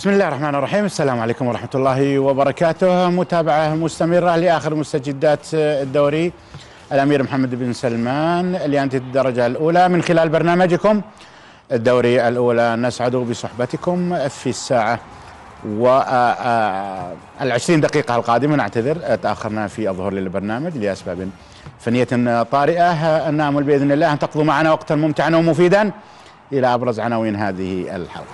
بسم الله الرحمن الرحيم السلام عليكم ورحمة الله وبركاته متابعة مستمرة لآخر مستجدات الدوري الأمير محمد بن سلمان اللي أنت الدرجة الأولى من خلال برنامجكم الدوري الأولى نسعد بصحبتكم في الساعة والعشرين آه، آه، دقيقة القادمة نعتذر تأخرنا في الظهور للبرنامج لأسباب فنية طارئة نامل بإذن الله أن تقضوا معنا وقتا ممتعا ومفيدا إلى أبرز عناوين هذه الحلقة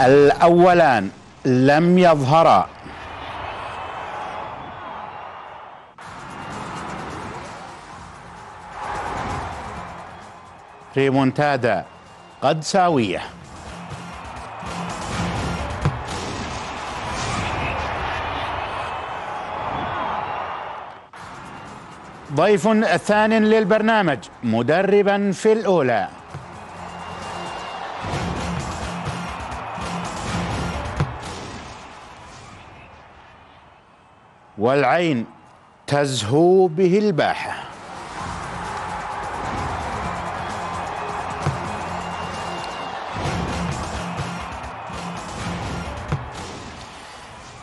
الأولان لم يظهرا ريمونتادا قد ساوية ضيف ثان للبرنامج مدربا في الأولى والعين تزهو به الباحة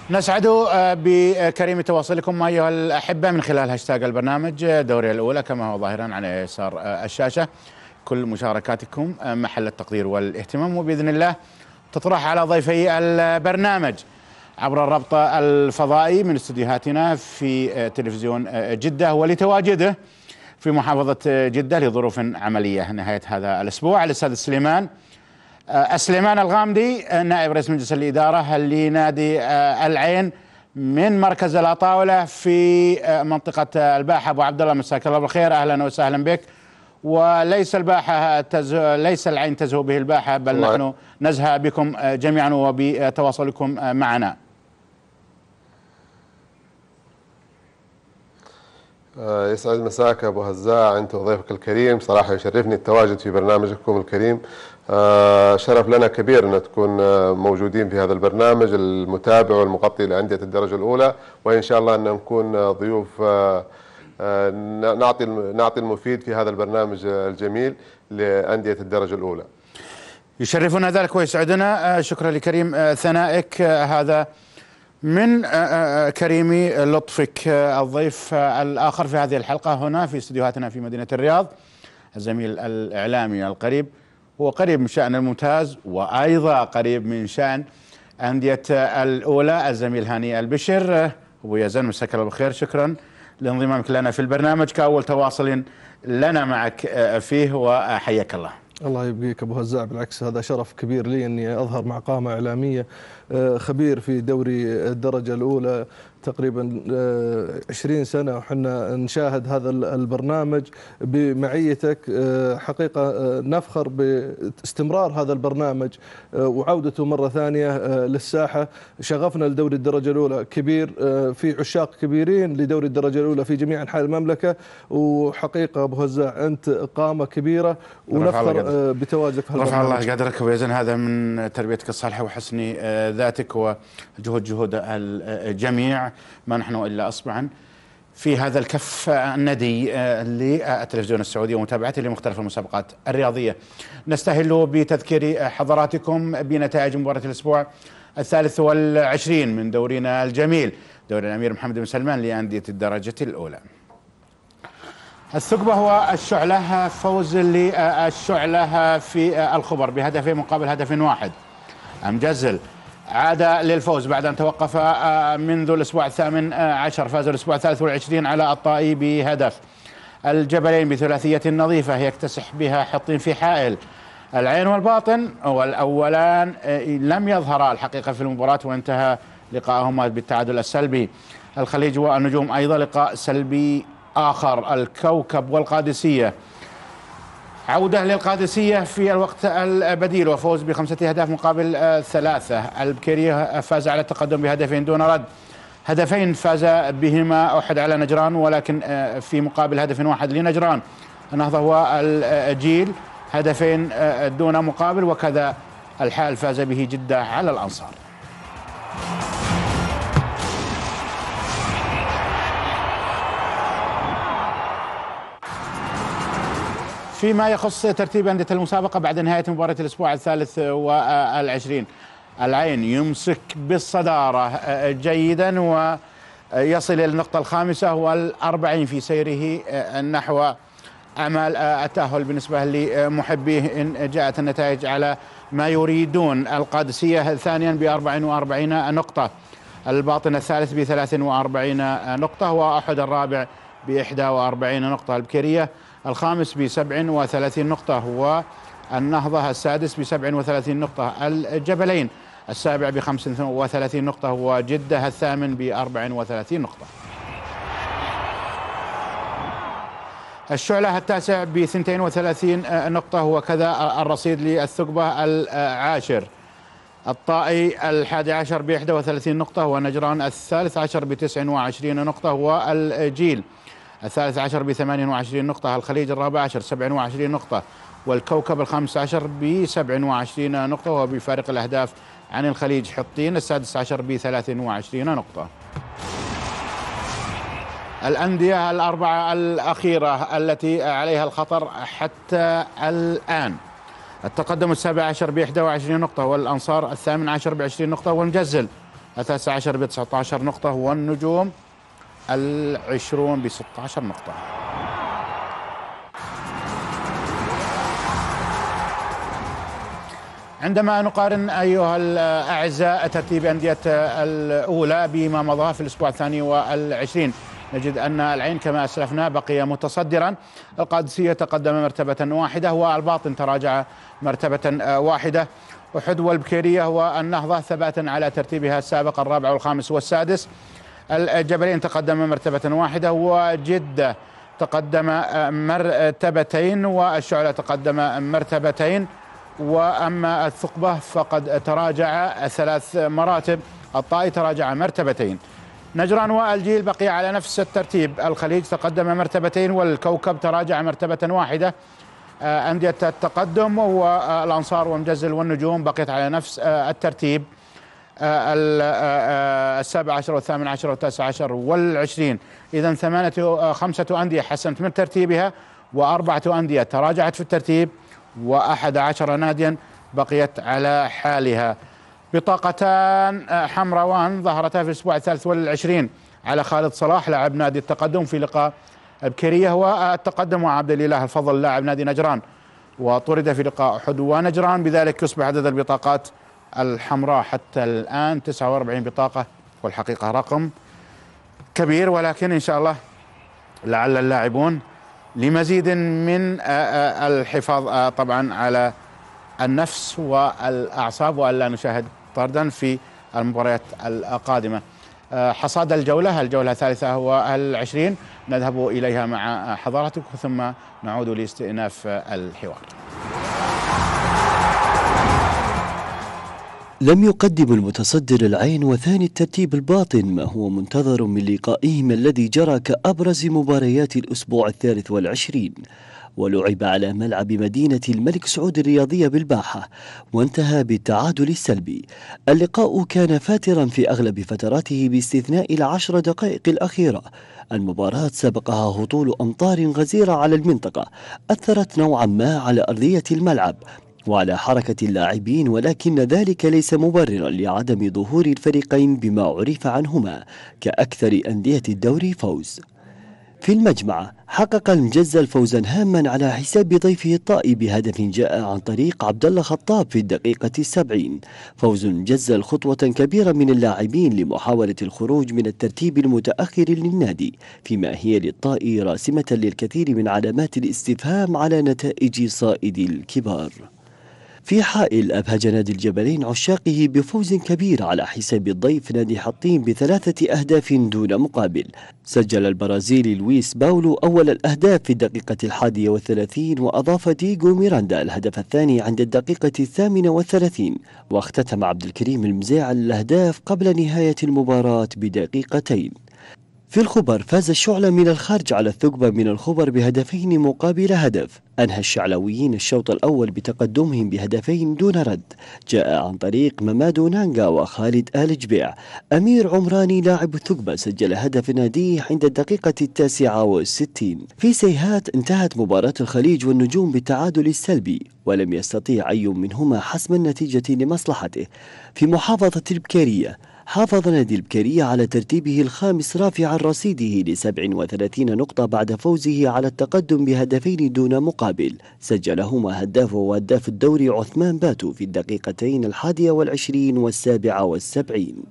نسعد آه، بكريم تواصلكم أيها الأحبة من خلال هاشتاج البرنامج آه، دوري الأولى كما هو ظاهرا على يسار آه، الشاشة كل مشاركاتكم محل التقدير والاهتمام وبإذن الله تطرح على ضيفي البرنامج عبر الربط الفضائي من استديوهاتنا في آه، تلفزيون آه، جدة ولتواجده في محافظة آه، جدة لظروف عملية نهاية هذا الأسبوع الأستاذ سليمان سليمان الغامدي نائب رئيس مجلس الإدارة لنادي العين من مركز الأطاولة في منطقة الباحة أبو عبد الله مساك الله بالخير أهلا وسهلا بك وليس الباحة تزه... ليس العين تزهو به الباحة بل الله. نحن نزهى بكم آه، جميعا وبتواصلكم آه، معنا آه، يسعد مساك ابو هزاع انت وضيفك الكريم صراحه يشرفني التواجد في برنامجكم الكريم شرف لنا كبير ان تكون موجودين في هذا البرنامج المتابع والمغطي لانديه الدرجه الاولى وان شاء الله ان نكون ضيوف آه، نعطي نعطي المفيد في هذا البرنامج الجميل لانديه الدرجه الاولى. يشرفنا ذلك ويسعدنا آه، شكرا لكريم آه، ثنائك هذا من كريمي لطفك الضيف الاخر في هذه الحلقه هنا في استديوهاتنا في مدينه الرياض الزميل الاعلامي القريب هو قريب من شان الممتاز وايضا قريب من شان انديه الاولى الزميل هاني البشر ابو يزن مساك الله بالخير شكرا لانضمامك لنا في البرنامج كأول تواصل لنا معك آه، فيه وحياك الله الله يبقيك ابو هزاع بالعكس هذا شرف كبير لي اني اظهر مع قامه اعلاميه آه، خبير في دوري الدرجه الاولى تقريبا 20 آه، سنة وحنا نشاهد هذا البرنامج بمعيتك آه، حقيقة آه، نفخر باستمرار هذا البرنامج وعودته مرة ثانية للساحة شغفنا لدوري الدرجة الأولى كبير في عشاق كبيرين لدوري الدرجة الأولى في جميع أنحاء المملكة وحقيقة أبو هزاع أنت قامة كبيرة ونفخر بتواجدك في رفع الله قدرك ويزن هذا من تربيتك الصالحة وحسن ذاتك وجهود جهود الجميع ما نحن إلا أصبعا في هذا الكف الندي آه، للتلفزيون آه، السعودي ومتابعته لمختلف المسابقات الرياضية نستهل بتذكير حضراتكم بنتائج مباراة الأسبوع الثالث والعشرين من دورنا الجميل دور الأمير محمد بن سلمان لأندية الدرجة الأولى الثقبة هو الشعلة فوز للشعلة في الخبر بهدفين مقابل هدف واحد أم جزل عاد للفوز بعد أن توقف آه، منذ الأسبوع الثامن آه، عشر فاز الأسبوع الثالث والعشرين على الطائي بهدف الجبلين بثلاثية نظيفة يكتسح بها حطين في حائل العين والباطن والأولان آه، لم يظهرا الحقيقة في المباراة وانتهى لقاءهما بالتعادل السلبي الخليج والنجوم أيضا لقاء سلبي آخر الكوكب والقادسية عودة للقادسية في الوقت البديل وفوز بخمسة أهداف مقابل آه، ثلاثة البكيرية فاز على التقدم بهدفين دون رد هدفين فاز بهما أحد على نجران ولكن آه، في مقابل هدف واحد لنجران النهضة هو الجيل هدفين آه، دون مقابل وكذا الحال فاز به جدة على الأنصار فيما يخص ترتيب أندية المسابقة بعد نهاية مباراة الأسبوع الثالث والعشرين العين يمسك بالصدارة آه، جيدا ويصل إلى النقطة الخامسة والأربعين في سيره آه، نحو أعمال آه، التأهل بالنسبة لمحبيه إن جاءت النتائج على ما يريدون القادسية ثانيا ب 44 نقطة الباطن الثالث ب 43 نقطة وأحد الرابع ب 41 نقطة البكرية الخامس ب 37 نقطة والنهضة السادس ب 37 نقطة الجبلين السابع ب 35 نقطة وجدة الثامن ب 34 نقطة الشعلة التاسع ب 32 نقطة وكذا الرصيد للثقبة العاشر الطائي الحادي عشر ب 31 نقطة ونجران الثالث عشر ب 29 نقطة والجيل الجيل الثالث عشر ب 28 نقطة الخليج الرابع عشر 27 نقطة والكوكب الخامس عشر ب 27 نقطة وبفارق الأهداف عن الخليج حطين السادس عشر ب 23 نقطة الأندية الأربعة الأخيرة التي عليها الخطر حتى الآن التقدم السابع عشر ب 21 نقطة والأنصار الثامن عشر ب 20 نقطة والمجزل التاسع عشر ب 19 نقطة والنجوم العشرون ب 16 نقطة عندما نقارن أيها الأعزاء ترتيب أندية الأولى بما مضى في الأسبوع الثاني والعشرين نجد أن العين كما أسلفنا بقي متصدرا القادسية تقدم مرتبة واحدة والباطن تراجع مرتبة واحدة أحد والبكيرية والنهضة ثباتا على ترتيبها السابق الرابع والخامس والسادس الجبلين تقدم مرتبة واحدة وجدة تقدم مرتبتين والشعلة تقدم مرتبتين وأما الثقبة فقد تراجع ثلاث مراتب الطائي تراجع مرتبتين نجران والجيل بقي على نفس الترتيب الخليج تقدم مرتبتين والكوكب تراجع مرتبة واحدة آه، أندية التقدم والأنصار ومجزل والنجوم بقيت على نفس آه، الترتيب آه، آه، آه، السابع عشر والثامن عشر والتاسع عشر والعشرين إذا ثمانة خمسة أندية حسنت من ترتيبها وأربعة أندية تراجعت في الترتيب وأحد عشر ناديا بقيت على حالها بطاقتان حمروان ظهرتا في الأسبوع الثالث والعشرين على خالد صلاح لاعب نادي التقدم في لقاء بكيرية والتقدم وعبد الإله الفضل لاعب نادي نجران وطرد في لقاء أحد ونجران بذلك يصبح عدد البطاقات الحمراء حتى الآن 49 بطاقة والحقيقة رقم كبير ولكن إن شاء الله لعل اللاعبون لمزيد من الحفاظ طبعا على النفس والأعصاب وألا نشاهد طردا في المباريات القادمة حصاد الجولة الجولة الثالثة والعشرين نذهب إليها مع حضراتكم ثم نعود لاستئناف الحوار لم يقدم المتصدر العين وثاني الترتيب الباطن ما هو منتظر من لقائهما الذي جرى كأبرز مباريات الأسبوع الثالث والعشرين ولعب على ملعب مدينة الملك سعود الرياضية بالباحة وانتهى بالتعادل السلبي اللقاء كان فاترا في أغلب فتراته باستثناء العشر دقائق الأخيرة المباراة سبقها هطول أمطار غزيرة على المنطقة أثرت نوعا ما على أرضية الملعب وعلى حركة اللاعبين ولكن ذلك ليس مبررا لعدم ظهور الفريقين بما عرف عنهما كأكثر أندية الدوري فوز في المجمع حقق المجزل فوزا هاما على حساب ضيفه الطائي بهدف جاء عن طريق عبد الله خطاب في الدقيقة السبعين فوز المجزل خطوة كبيرة من اللاعبين لمحاولة الخروج من الترتيب المتأخر للنادي فيما هي للطائي راسمة للكثير من علامات الاستفهام على نتائج صائد الكبار في حائل أبهج نادي الجبلين عشاقه بفوز كبير على حساب الضيف نادي حطين بثلاثة أهداف دون مقابل سجل البرازيلي لويس باولو أول الأهداف في الدقيقة الحادية والثلاثين وأضاف ديغو ميراندا الهدف الثاني عند الدقيقة الثامنة والثلاثين واختتم عبد الكريم المزاع الأهداف قبل نهاية المباراة بدقيقتين في الخبر فاز الشعلة من الخارج على الثقبة من الخبر بهدفين مقابل هدف أنهى الشعلويين الشوط الأول بتقدمهم بهدفين دون رد جاء عن طريق ممادو نانغا وخالد آل جبيع أمير عمراني لاعب الثقبة سجل هدف ناديه عند الدقيقة التاسعة والستين في سيهات انتهت مباراة الخليج والنجوم بالتعادل السلبي ولم يستطيع أي منهما حسم النتيجة لمصلحته في محافظة البكيرية حافظ نادي البكرية على ترتيبه الخامس رافعا رصيده ل 37 نقطة بعد فوزه على التقدم بهدفين دون مقابل سجلهما هدافه وهداف الدوري عثمان باتو في الدقيقتين الحادية والعشرين والسابعة والسبعين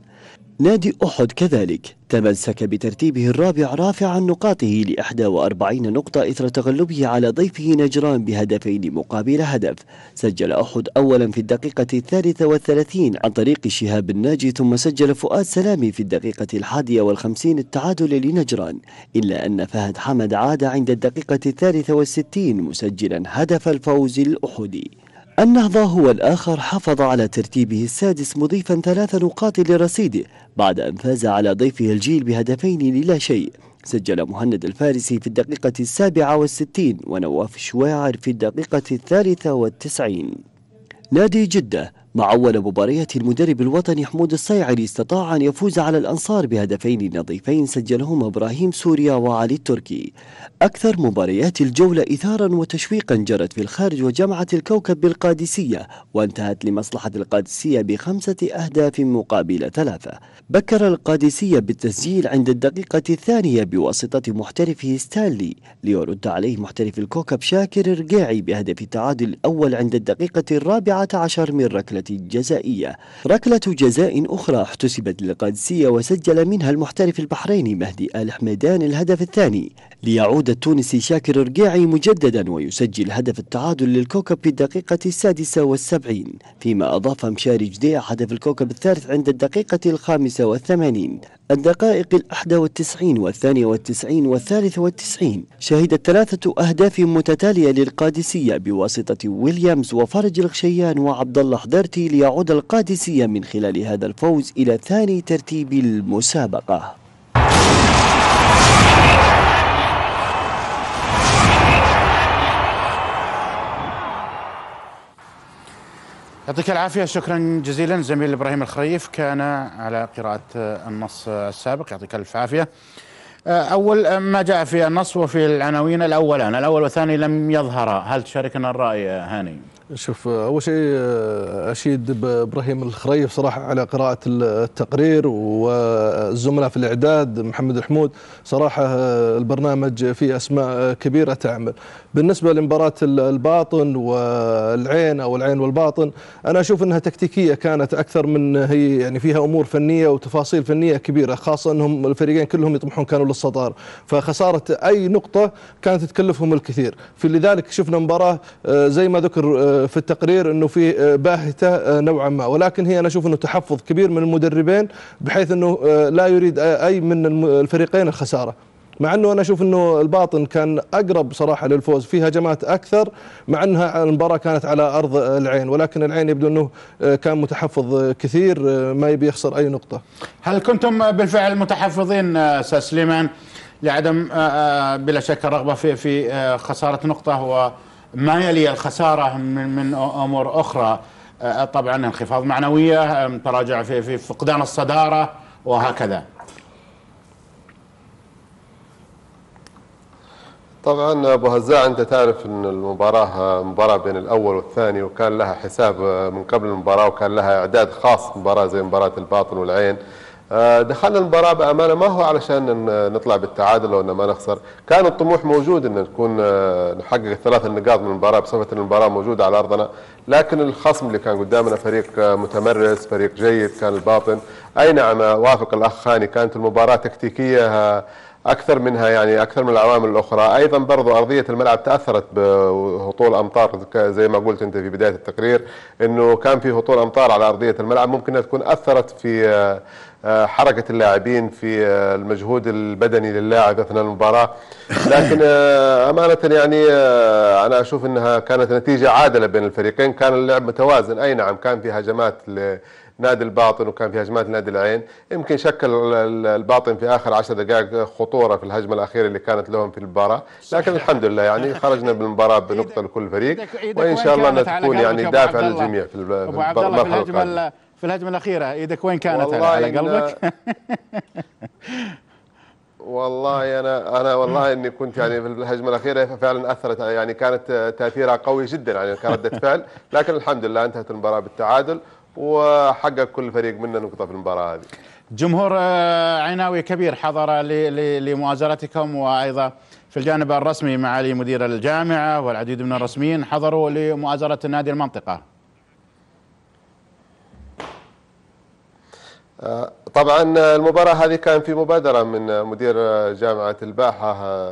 نادي أحد كذلك تمسك بترتيبه الرابع رافعا نقاطه ل 41 نقطة إثر تغلبه على ضيفه نجران بهدفين مقابل هدف سجل أحد أولا في الدقيقة الثالثة والثلاثين عن طريق شهاب الناجي ثم سجل فؤاد سلامي في الدقيقة الحادية والخمسين التعادل لنجران إلا أن فهد حمد عاد عند الدقيقة الثالثة والستين مسجلا هدف الفوز الأحدي النهضة هو الآخر حافظ على ترتيبه السادس مضيفا ثلاث نقاط لرصيده بعد أن فاز على ضيفه الجيل بهدفين للا شيء سجل مهند الفارسي في الدقيقة السابعة والستين ونواف شواعر في الدقيقة الثالثة والتسعين نادي جدة مع أول مباراة المدرب الوطني حمود الصيعري استطاع أن يفوز على الأنصار بهدفين نظيفين سجلهما إبراهيم سوريا وعلي التركي أكثر مباريات الجولة إثارا وتشويقا جرت في الخارج وجمعت الكوكب بالقادسية وانتهت لمصلحة القادسية بخمسة أهداف مقابل ثلاثة بكر القادسية بالتسجيل عند الدقيقة الثانية بواسطة محترفه ستانلي ليرد عليه محترف الكوكب شاكر الرقاعي بهدف التعادل الأول عند الدقيقة الرابعة عشر من ركلة ركلة جزائية ركلة جزاء أخرى احتسبت للقادسية وسجل منها المحترف البحريني مهدي آل حميدان الهدف الثاني ليعود التونسي شاكر رقيعي مجددا ويسجل هدف التعادل للكوكب في الدقيقة السادسة والسبعين فيما أضاف مشاري جديع هدف الكوكب الثالث عند الدقيقة الخامسة والثمانين الدقائق الأحدى والتسعين والثانية والتسعين والثالث والتسعين شهدت ثلاثة أهداف متتالية للقادسية بواسطة ويليامز وفرج الغشيان وعبد الله حضرت السبت ليعود القادسية من خلال هذا الفوز إلى ثاني ترتيب المسابقة يعطيك العافية شكرا جزيلا زميل إبراهيم الخريف كان على قراءة النص السابق يعطيك ألف عافية آه، أول آه، ما جاء في النص وفي العناوين الأولان الأول والثاني لم يظهرا هل تشاركنا الرأي آه، هاني؟ شوف اول شيء آه، اشيد بابراهيم الخريف صراحه على قراءه التقرير والزملاء في الاعداد محمد الحمود صراحه آه، البرنامج فيه اسماء آه، كبيره تعمل بالنسبه لمباراه الباطن والعين او العين والباطن انا اشوف انها تكتيكيه كانت اكثر من هي يعني فيها امور فنيه وتفاصيل فنيه كبيره خاصه انهم الفريقين كلهم يطمحون كانوا للصداره فخساره اي نقطه كانت تكلفهم الكثير فلذلك شفنا مباراه زي ما ذكر في التقرير انه في آه، باهته آه، نوعا ما ولكن هي انا اشوف انه تحفظ كبير من المدربين بحيث انه آه، لا يريد اي من الفريقين الخساره مع انه انا اشوف انه الباطن كان اقرب صراحه للفوز في هجمات اكثر مع انها المباراه كانت على ارض العين ولكن العين يبدو انه كان متحفظ كثير ما يبي يخسر اي نقطه هل كنتم بالفعل متحفظين استاذ سليمان لعدم بلا شك الرغبه في في خساره نقطه و ما يلي الخساره من من امور اخرى آه، طبعا انخفاض معنويه تراجع في في فقدان الصداره وهكذا طبعا ابو هزاع انت تعرف ان المباراه مباراه بين الاول والثاني وكان لها حساب آه، من قبل المباراه وكان لها اعداد خاص مباراه زي مباراه الباطن والعين آه، دخلنا المباراة بأمانة ما هو علشان نطلع بالتعادل أو ما نخسر كان الطموح موجود أن نكون آه، نحقق الثلاث نقاط من المباراة بصفة المباراة موجودة على أرضنا لكن الخصم اللي كان قدامنا فريق آه، متمرس فريق جيد كان الباطن أي نعم وافق الأخ خاني كانت المباراة تكتيكية اكثر منها يعني اكثر من العوامل الاخرى ايضا برضو ارضيه الملعب تاثرت بهطول امطار زي ما قلت انت في بدايه التقرير انه كان في هطول امطار على ارضيه الملعب ممكن تكون اثرت في آه، آه، حركه اللاعبين في آه، المجهود البدني للاعب اثناء المباراه لكن امانه يعني انا اشوف انها كانت نتيجه عادله بين الفريقين كان اللعب متوازن اي نعم كان في هجمات نادي الباطن وكان في هجمات نادي العين يمكن شكل الباطن في اخر 10 دقائق خطوره في الهجمه الاخيره اللي كانت لهم في المباراه لكن الحمد لله يعني خرجنا بالمباراه بنقطه لكل فريق وان شاء الله انها تكون يعني دافع للجميع في المرحله القادمه في الهجمه الاخيره ايدك وين كانت على قلبك والله انا انا والله اني كنت يعني في الهجمه الاخيره فعلا اثرت يعني كانت تاثيرها قوي جدا يعني كردة فعل لكن الحمد لله انتهت المباراه بالتعادل وحقق كل فريق منا نقطه في المباراه هذه. جمهور آه، عناوي كبير حضر لمؤازرتكم وايضا في الجانب الرسمي معالي مدير الجامعه والعديد من الرسميين حضروا لمؤازره نادي المنطقه. آه، طبعا آه، المباراه هذه كان في مبادره من مدير جامعه الباحه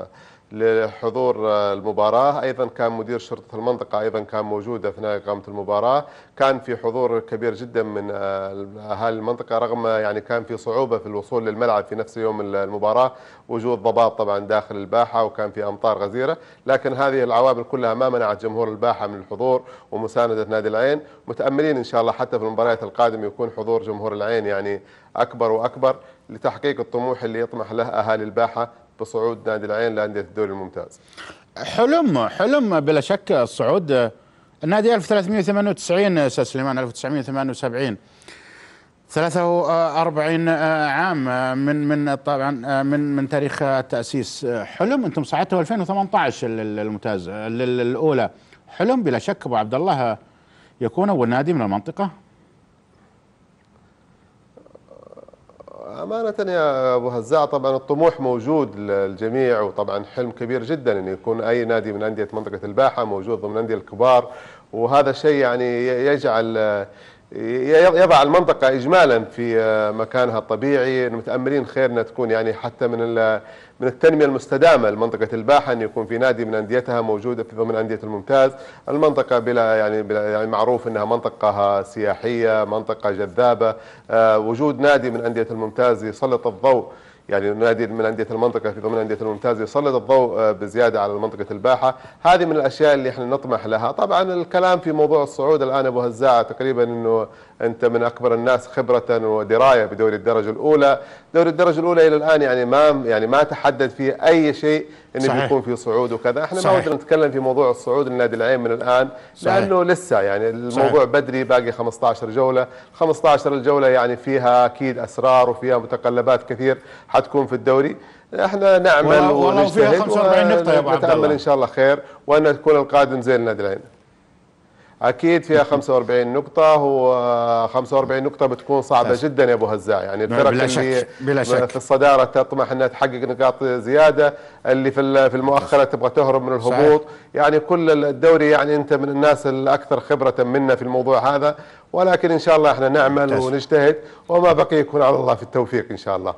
لحضور المباراة أيضا كان مدير شرطة المنطقة أيضا كان موجود أثناء إقامة المباراة كان في حضور كبير جدا من أهالي المنطقة رغم يعني كان في صعوبة في الوصول للملعب في نفس يوم المباراة وجود ضباب طبعا داخل الباحة وكان في أمطار غزيرة لكن هذه العوامل كلها ما منعت جمهور الباحة من الحضور ومساندة نادي العين متأملين إن شاء الله حتى في المباريات القادمة يكون حضور جمهور العين يعني أكبر وأكبر لتحقيق الطموح اللي يطمح له أهالي الباحة بصعود نادي العين لانديه الدوري الممتاز حلم حلم بلا شك الصعود النادي 1398 استاذ سليمان 1978 43 عام من من طبعا من من تاريخ التاسيس حلم انتم صعدتوا 2018 الممتاز الاولى حلم بلا شك ابو عبد الله يكون اول نادي من المنطقه أمانة يا أبو هزاع طبعا الطموح موجود للجميع وطبعا حلم كبير جدا أن يكون أي نادي من أندية منطقة الباحة موجود ضمن الأندية الكبار وهذا شيء يعني يجعل يضع المنطقة إجمالا في مكانها الطبيعي متأملين خيرنا تكون يعني حتى من من التنمية المستدامة لمنطقة الباحة أن يكون في نادي من أنديتها موجودة في ضمن أندية الممتاز المنطقة بلا يعني, بلا يعني معروف أنها منطقة سياحية منطقة جذابة آه، وجود نادي من أندية الممتاز يسلط الضوء يعني نادي من أندية المنطقة في ضمن أندية الممتاز يسلط الضوء آه، بزيادة على منطقة الباحة هذه من الأشياء اللي احنا نطمح لها طبعا الكلام في موضوع الصعود الآن أبو هزاعة تقريبا أنه أنت من أكبر الناس خبرة ودراية بدوري الدرجة الأولى دوري الدرجة الأولى إلى الآن يعني ما يعني ما تحدد فيه أي شيء أنه بيكون في صعود وكذا احنا صحيح. ما ودنا نتكلم في موضوع الصعود لنادي العين من الآن صحيح. لأنه لسه يعني الموضوع صحيح. بدري باقي 15 جولة 15 الجولة يعني فيها أكيد أسرار وفيها متقلبات كثير حتكون في الدوري احنا نعمل ونجتهد ونتامل ان شاء الله خير وان يكون القادم زي النادي العين اكيد فيها 45 نقطه و45 نقطه بتكون صعبه فس. جدا يا ابو هزاع يعني الفرق بلا شك. بلا شك. في الصداره تطمح انها تحقق نقاط زياده اللي في في المؤخره تبغى تهرب من الهبوط صحيح. يعني كل الدوري يعني انت من الناس الاكثر خبره منا في الموضوع هذا ولكن ان شاء الله احنا نعمل ممتاز. ونجتهد وما بقي يكون على الله في التوفيق ان شاء الله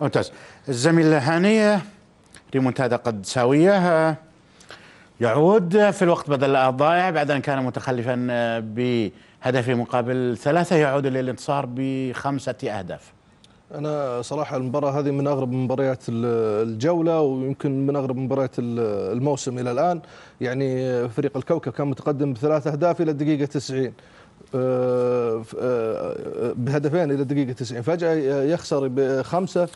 ممتاز الزميل هانيه ريمونتادا قد ساويه يعود في الوقت بدل الضائع بعد أن كان متخلفا آه، بهدف مقابل ثلاثة يعود للانتصار بخمسة أهداف أنا صراحة المباراة هذه من أغرب مباريات الجولة ويمكن من أغرب مباريات الموسم إلى الآن يعني آه، فريق الكوكب كان متقدم بثلاث أهداف إلى الدقيقة 90 آه، بهدفين الى الدقيقه 90 فجاه يخسر بخمسه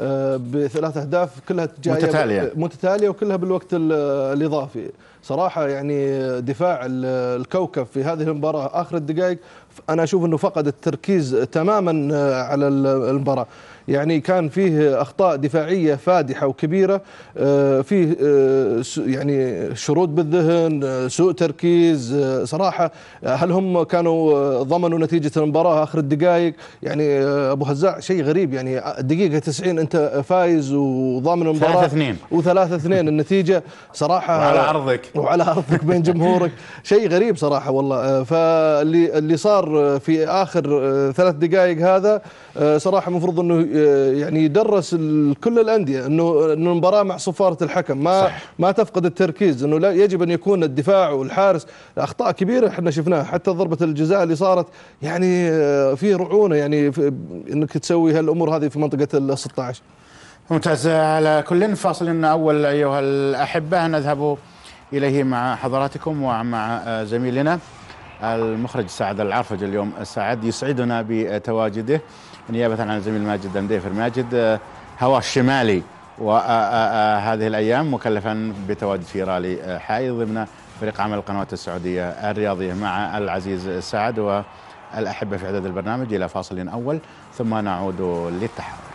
آه، بثلاث اهداف كلها جايه متتاليه متتاليه وكلها بالوقت الاضافي صراحه يعني دفاع الكوكب في هذه المباراه اخر الدقائق انا اشوف انه فقد التركيز تماما آه، على المباراه يعني كان فيه اخطاء دفاعيه فادحه وكبيره آه، فيه آه، يعني شرود بالذهن آه، سوء تركيز صراحه هل هم كانوا ضمنوا نتيجه المباراه اخر الدقائق يعني ابو هزاع شيء غريب يعني الدقيقه 90 انت فايز وضامن المباراه 3 2 و3 2 النتيجه صراحه وعلى ارضك وعلى ارضك بين جمهورك شيء غريب صراحه والله فاللي اللي صار في اخر ثلاث دقائق هذا صراحه المفروض انه يعني يدرس كل الانديه انه انه المباراه مع صفاره الحكم ما صح. ما تفقد التركيز انه لا يجب ان يكون الدفاع والحارس اخطاء كبيره احنا شفناها حتى ضربه الجزاء اللي صارت يعني آه، في رعونه يعني في انك تسوي هالامور هذه في منطقه ال 16 ممتاز على كل فاصل اول ايها الاحبه نذهب اليه مع حضراتكم ومع آه، زميلنا المخرج سعد العرفج اليوم سعد يسعدنا بتواجده نيابة عن الزميل ماجد دمديفر ماجد آه، هواء الشمالي وهذه آه، آه، الأيام مكلفا بتواجد في رالي حائل ضمن فريق عمل القنوات السعودية الرياضية مع العزيز سعد والأحبة في إعداد البرنامج إلى فاصل أول ثم نعود للتحرك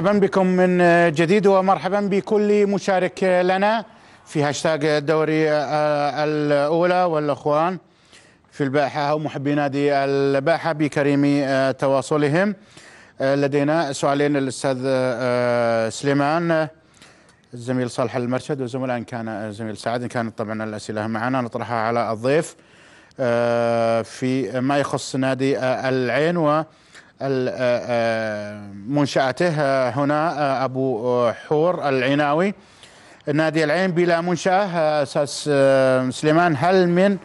مرحبا بكم من جديد ومرحبا بكل مشارك لنا في هاشتاج الدوري آه، الأولى والأخوان في الباحة أو محبي نادي الباحة بكريم آه، تواصلهم آه، لدينا سؤالين للاستاذ سليمان الزميل صالح المرشد وزملاء إن كان الزميل سعد إن كانت طبعا الأسئلة معنا نطرحها على الضيف في ما يخص نادي العين و منشأته هنا أبو حور العناوي نادي العين بلا منشأة أستاذ سليمان هل من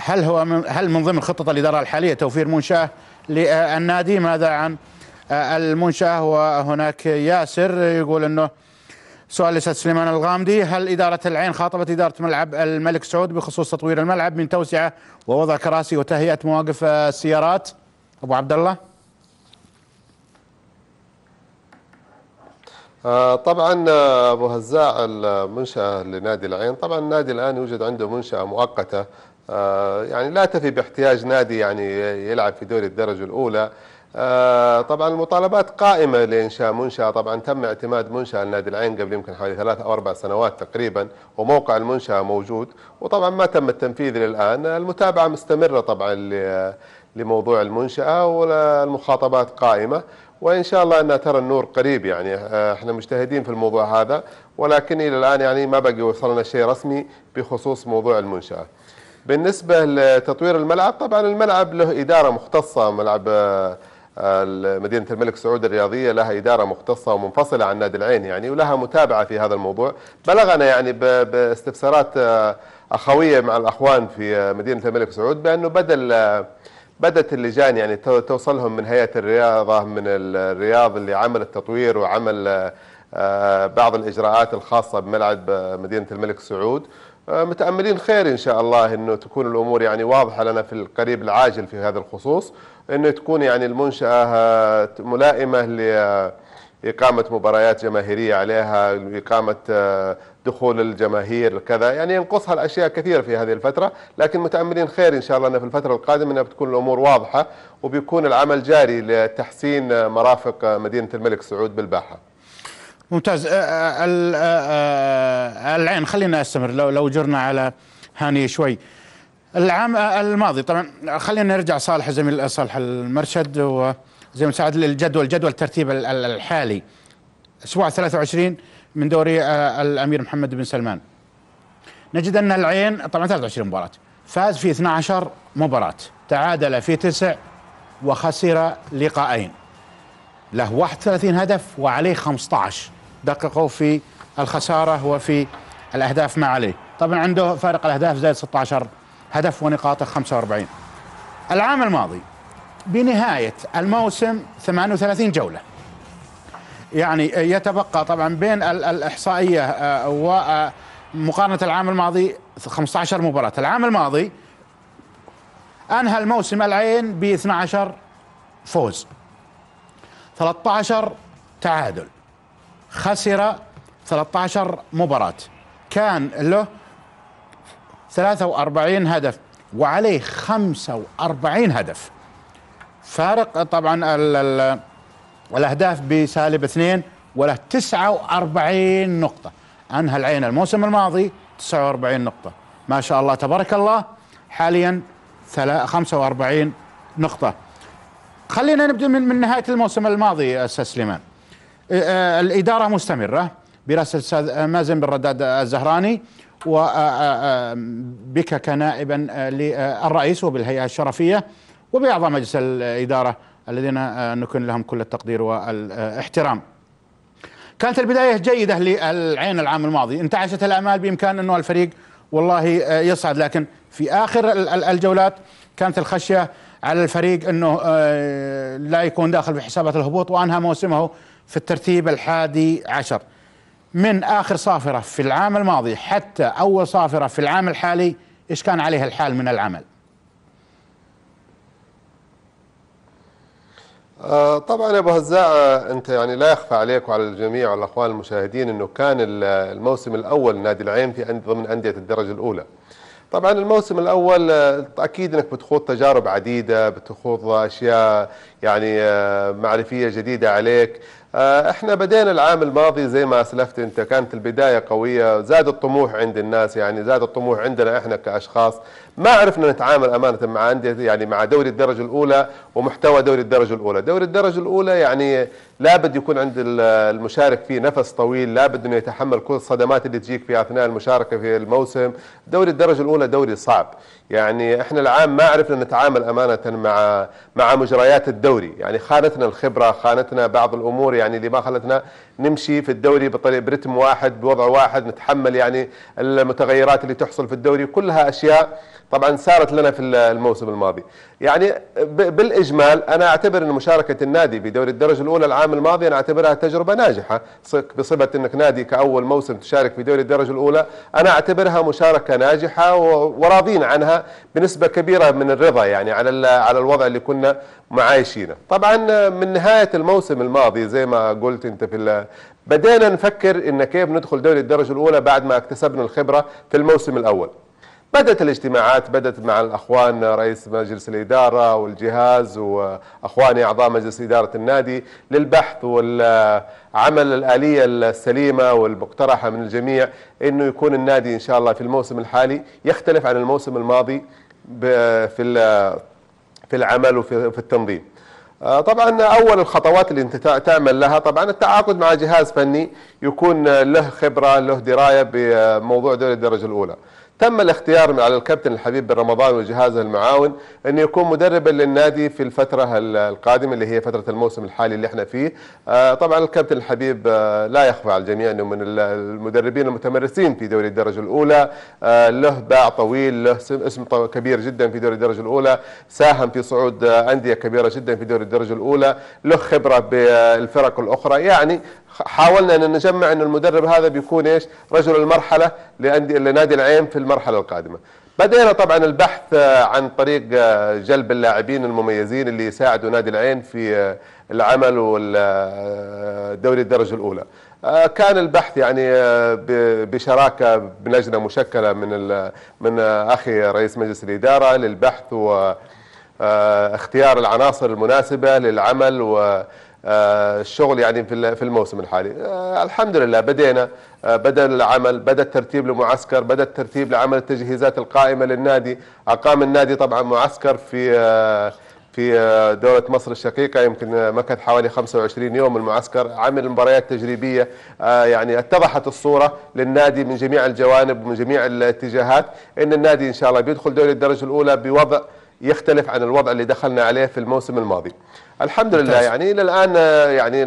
هل هو من هل من ضمن خطة الإدارة الحالية توفير منشأة للنادي ماذا عن المنشأة وهناك ياسر يقول أنه سؤال لسيد سليمان الغامدي هل اداره العين خاطبت اداره ملعب الملك سعود بخصوص تطوير الملعب من توسعه ووضع كراسي وتهيئه مواقف السيارات ابو عبد الله آه، طبعا آه، ابو هزاع المنشاه لنادي العين طبعا النادي الان يوجد عنده منشاه مؤقته آه، يعني لا تفي باحتياج نادي يعني يلعب في دوري الدرجه الاولى طبعا المطالبات قائمه لانشاء منشاه طبعا تم اعتماد منشاه لنادي العين قبل يمكن حوالي ثلاث او اربع سنوات تقريبا وموقع المنشاه موجود وطبعا ما تم التنفيذ للان المتابعه مستمره طبعا لموضوع المنشاه والمخاطبات قائمه وان شاء الله ان ترى النور قريب يعني آه، احنا مجتهدين في الموضوع هذا ولكن الى الان يعني ما بقي وصلنا شيء رسمي بخصوص موضوع المنشاه. بالنسبه لتطوير الملعب طبعا الملعب له اداره مختصه ملعب آه، آه، مدينه الملك سعود الرياضيه لها اداره مختصه ومنفصله عن نادي العين يعني ولها متابعه في هذا الموضوع بلغنا يعني باستفسارات اخويه مع الاخوان في مدينه الملك سعود بانه بدل بدات اللجان يعني توصلهم من هيئه الرياضه من الرياض اللي عمل التطوير وعمل آه، بعض الاجراءات الخاصه بملعب آه، مدينه الملك سعود آه، متاملين خير ان شاء الله انه تكون الامور يعني واضحه لنا في القريب العاجل في هذا الخصوص انه تكون يعني المنشاه ملائمه ل إقامة مباريات جماهيرية عليها إقامة دخول الجماهير كذا يعني ينقصها الاشياء كثيره في هذه الفتره لكن متاملين خير ان شاء الله ان في الفتره القادمه انها بتكون الامور واضحه وبيكون العمل جاري لتحسين مرافق مدينه الملك سعود بالباحه ممتاز العين خلينا استمر لو لو جرنا على هاني شوي العام الماضي طبعا خلينا نرجع صالح زميل صالح المرشد وزي مساعد سعد للجدول جدول ترتيب الحالي اسبوع 23 من دوري آه، الامير محمد بن سلمان نجد ان العين طبعا 23 مباراه فاز في 12 مباراه تعادل في تسع وخسر لقاءين له 31 هدف وعليه 15 دققوا في الخساره وفي الاهداف ما عليه طبعا عنده فارق الاهداف زائد 16 هدف ونقاطه 45 العام الماضي بنهايه الموسم 38 جوله يعني يتبقى طبعا بين الاحصائيه آه، ومقارنه آه، العام الماضي 15 مباراه، العام الماضي انهى الموسم العين ب 12 فوز 13 تعادل خسر 13 مباراة كان له 43 هدف وعليه 45 هدف فارق طبعا والاهداف بسالب اثنين وله 49 نقطه انهى العين الموسم الماضي 49 نقطه ما شاء الله تبارك الله حاليا 45 نقطه خلينا نبدا من, من نهايه الموسم الماضي استاذ سليمان آه، الاداره مستمره برئاسه الاستاذ مازن بن رداد الزهراني وبك آه، آه، كنائبا للرئيس وبالهيئه الشرفيه وباعضاء مجلس الاداره الذين آه، نكن لهم كل التقدير والاحترام كانت البداية جيدة للعين العام الماضي انتعشت الأمال بإمكان أنه الفريق والله آه، يصعد لكن في آخر الجولات كانت الخشية على الفريق أنه آه، لا يكون داخل في حسابات الهبوط وأنهى موسمه في الترتيب الحادي عشر من آخر صافرة في العام الماضي حتى أول صافرة في العام الحالي إيش كان عليها الحال من العمل آه، طبعا يا ابو هزاع آه، انت يعني لا يخفى عليك وعلى الجميع وعلى الاخوان المشاهدين انه كان الموسم الاول نادي العين في ضمن انديه الدرجه الاولى. طبعا الموسم الاول آه، اكيد انك بتخوض تجارب عديده، بتخوض اشياء يعني معرفيه جديده عليك. احنا بدينا العام الماضي زي ما اسلفت انت كانت البدايه قويه، زاد الطموح عند الناس يعني زاد الطموح عندنا احنا كاشخاص ما عرفنا نتعامل امانه مع انديه يعني مع دوري الدرجه الاولى ومحتوى دوري الدرجه الاولى، دوري الدرجه الاولى يعني لابد يكون عند المشارك فيه نفس طويل، لابد انه يتحمل كل الصدمات اللي تجيك في اثناء المشاركه في الموسم، دوري الدرجه الاولى دوري صعب، يعني احنا العام ما عرفنا نتعامل امانه مع مع مجريات الدوري، يعني خانتنا الخبره، خانتنا بعض الامور يعني اللي ما خلتنا نمشي في الدوري بطريقه برتم واحد بوضع واحد نتحمل يعني المتغيرات اللي تحصل في الدوري كلها اشياء طبعا سارت لنا في الموسم الماضي يعني بالاجمال انا اعتبر ان مشاركه النادي بدوري الدرجه الاولى العام الماضي انا اعتبرها تجربه ناجحه بصفه انك نادي كاول موسم تشارك في دوري الدرجه الاولى انا اعتبرها مشاركه ناجحه وراضين عنها بنسبه كبيره من الرضا يعني على على الوضع اللي كنا معايشينه طبعا من نهايه الموسم الماضي زي ما قلت انت في بدينا نفكر ان كيف ندخل دوري الدرجه الاولى بعد ما اكتسبنا الخبره في الموسم الاول بدأت الاجتماعات بدأت مع الأخوان رئيس مجلس الإدارة والجهاز وأخواني أعضاء مجلس إدارة النادي للبحث والعمل الآلية السليمة والمقترحة من الجميع أنه يكون النادي إن شاء الله في الموسم الحالي يختلف عن الموسم الماضي في في العمل وفي التنظيم آه، طبعا اول الخطوات اللي انت تعمل لها طبعا التعاقد مع جهاز فني يكون له خبره له درايه بموضوع دوري الدرجه الاولى تم الاختيار على الكابتن الحبيب بن رمضان وجهازه المعاون أن يكون مدربا للنادي في الفترة القادمة اللي هي فترة الموسم الحالي اللي احنا فيه آه، طبعا الكابتن الحبيب آه، لا يخفى على الجميع أنه من المدربين المتمرسين في دوري الدرجة الأولى آه، له باع طويل له اسم كبير جدا في دوري الدرجة الأولى ساهم في صعود أندية كبيرة جدا في دوري الدرجة الأولى له خبرة بالفرق الأخرى يعني حاولنا ان نجمع ان المدرب هذا بيكون ايش رجل المرحله لاندي لنادي العين في المرحله القادمه بدأنا طبعا البحث آه، عن طريق آه، جلب اللاعبين المميزين اللي يساعدوا نادي العين في آه، العمل والدوري الدرجة الأولى كان البحث يعني بشراكة بلجنة مشكلة من من أخي رئيس مجلس الإدارة للبحث واختيار العناصر المناسبة للعمل و آه، الشغل يعني في في الموسم الحالي آه، الحمد لله بدينا آه، بدا العمل بدا الترتيب لمعسكر بدا الترتيب لعمل التجهيزات القائمه للنادي اقام النادي طبعا معسكر في في دولة مصر الشقيقة يمكن مكث حوالي 25 يوم المعسكر عمل مباريات تجريبية يعني اتضحت الصورة للنادي من جميع الجوانب ومن جميع الاتجاهات أن النادي إن شاء الله بيدخل دوري الدرجة الأولى بوضع يختلف عن الوضع اللي دخلنا عليه في الموسم الماضي الحمد لله يعني الى الان يعني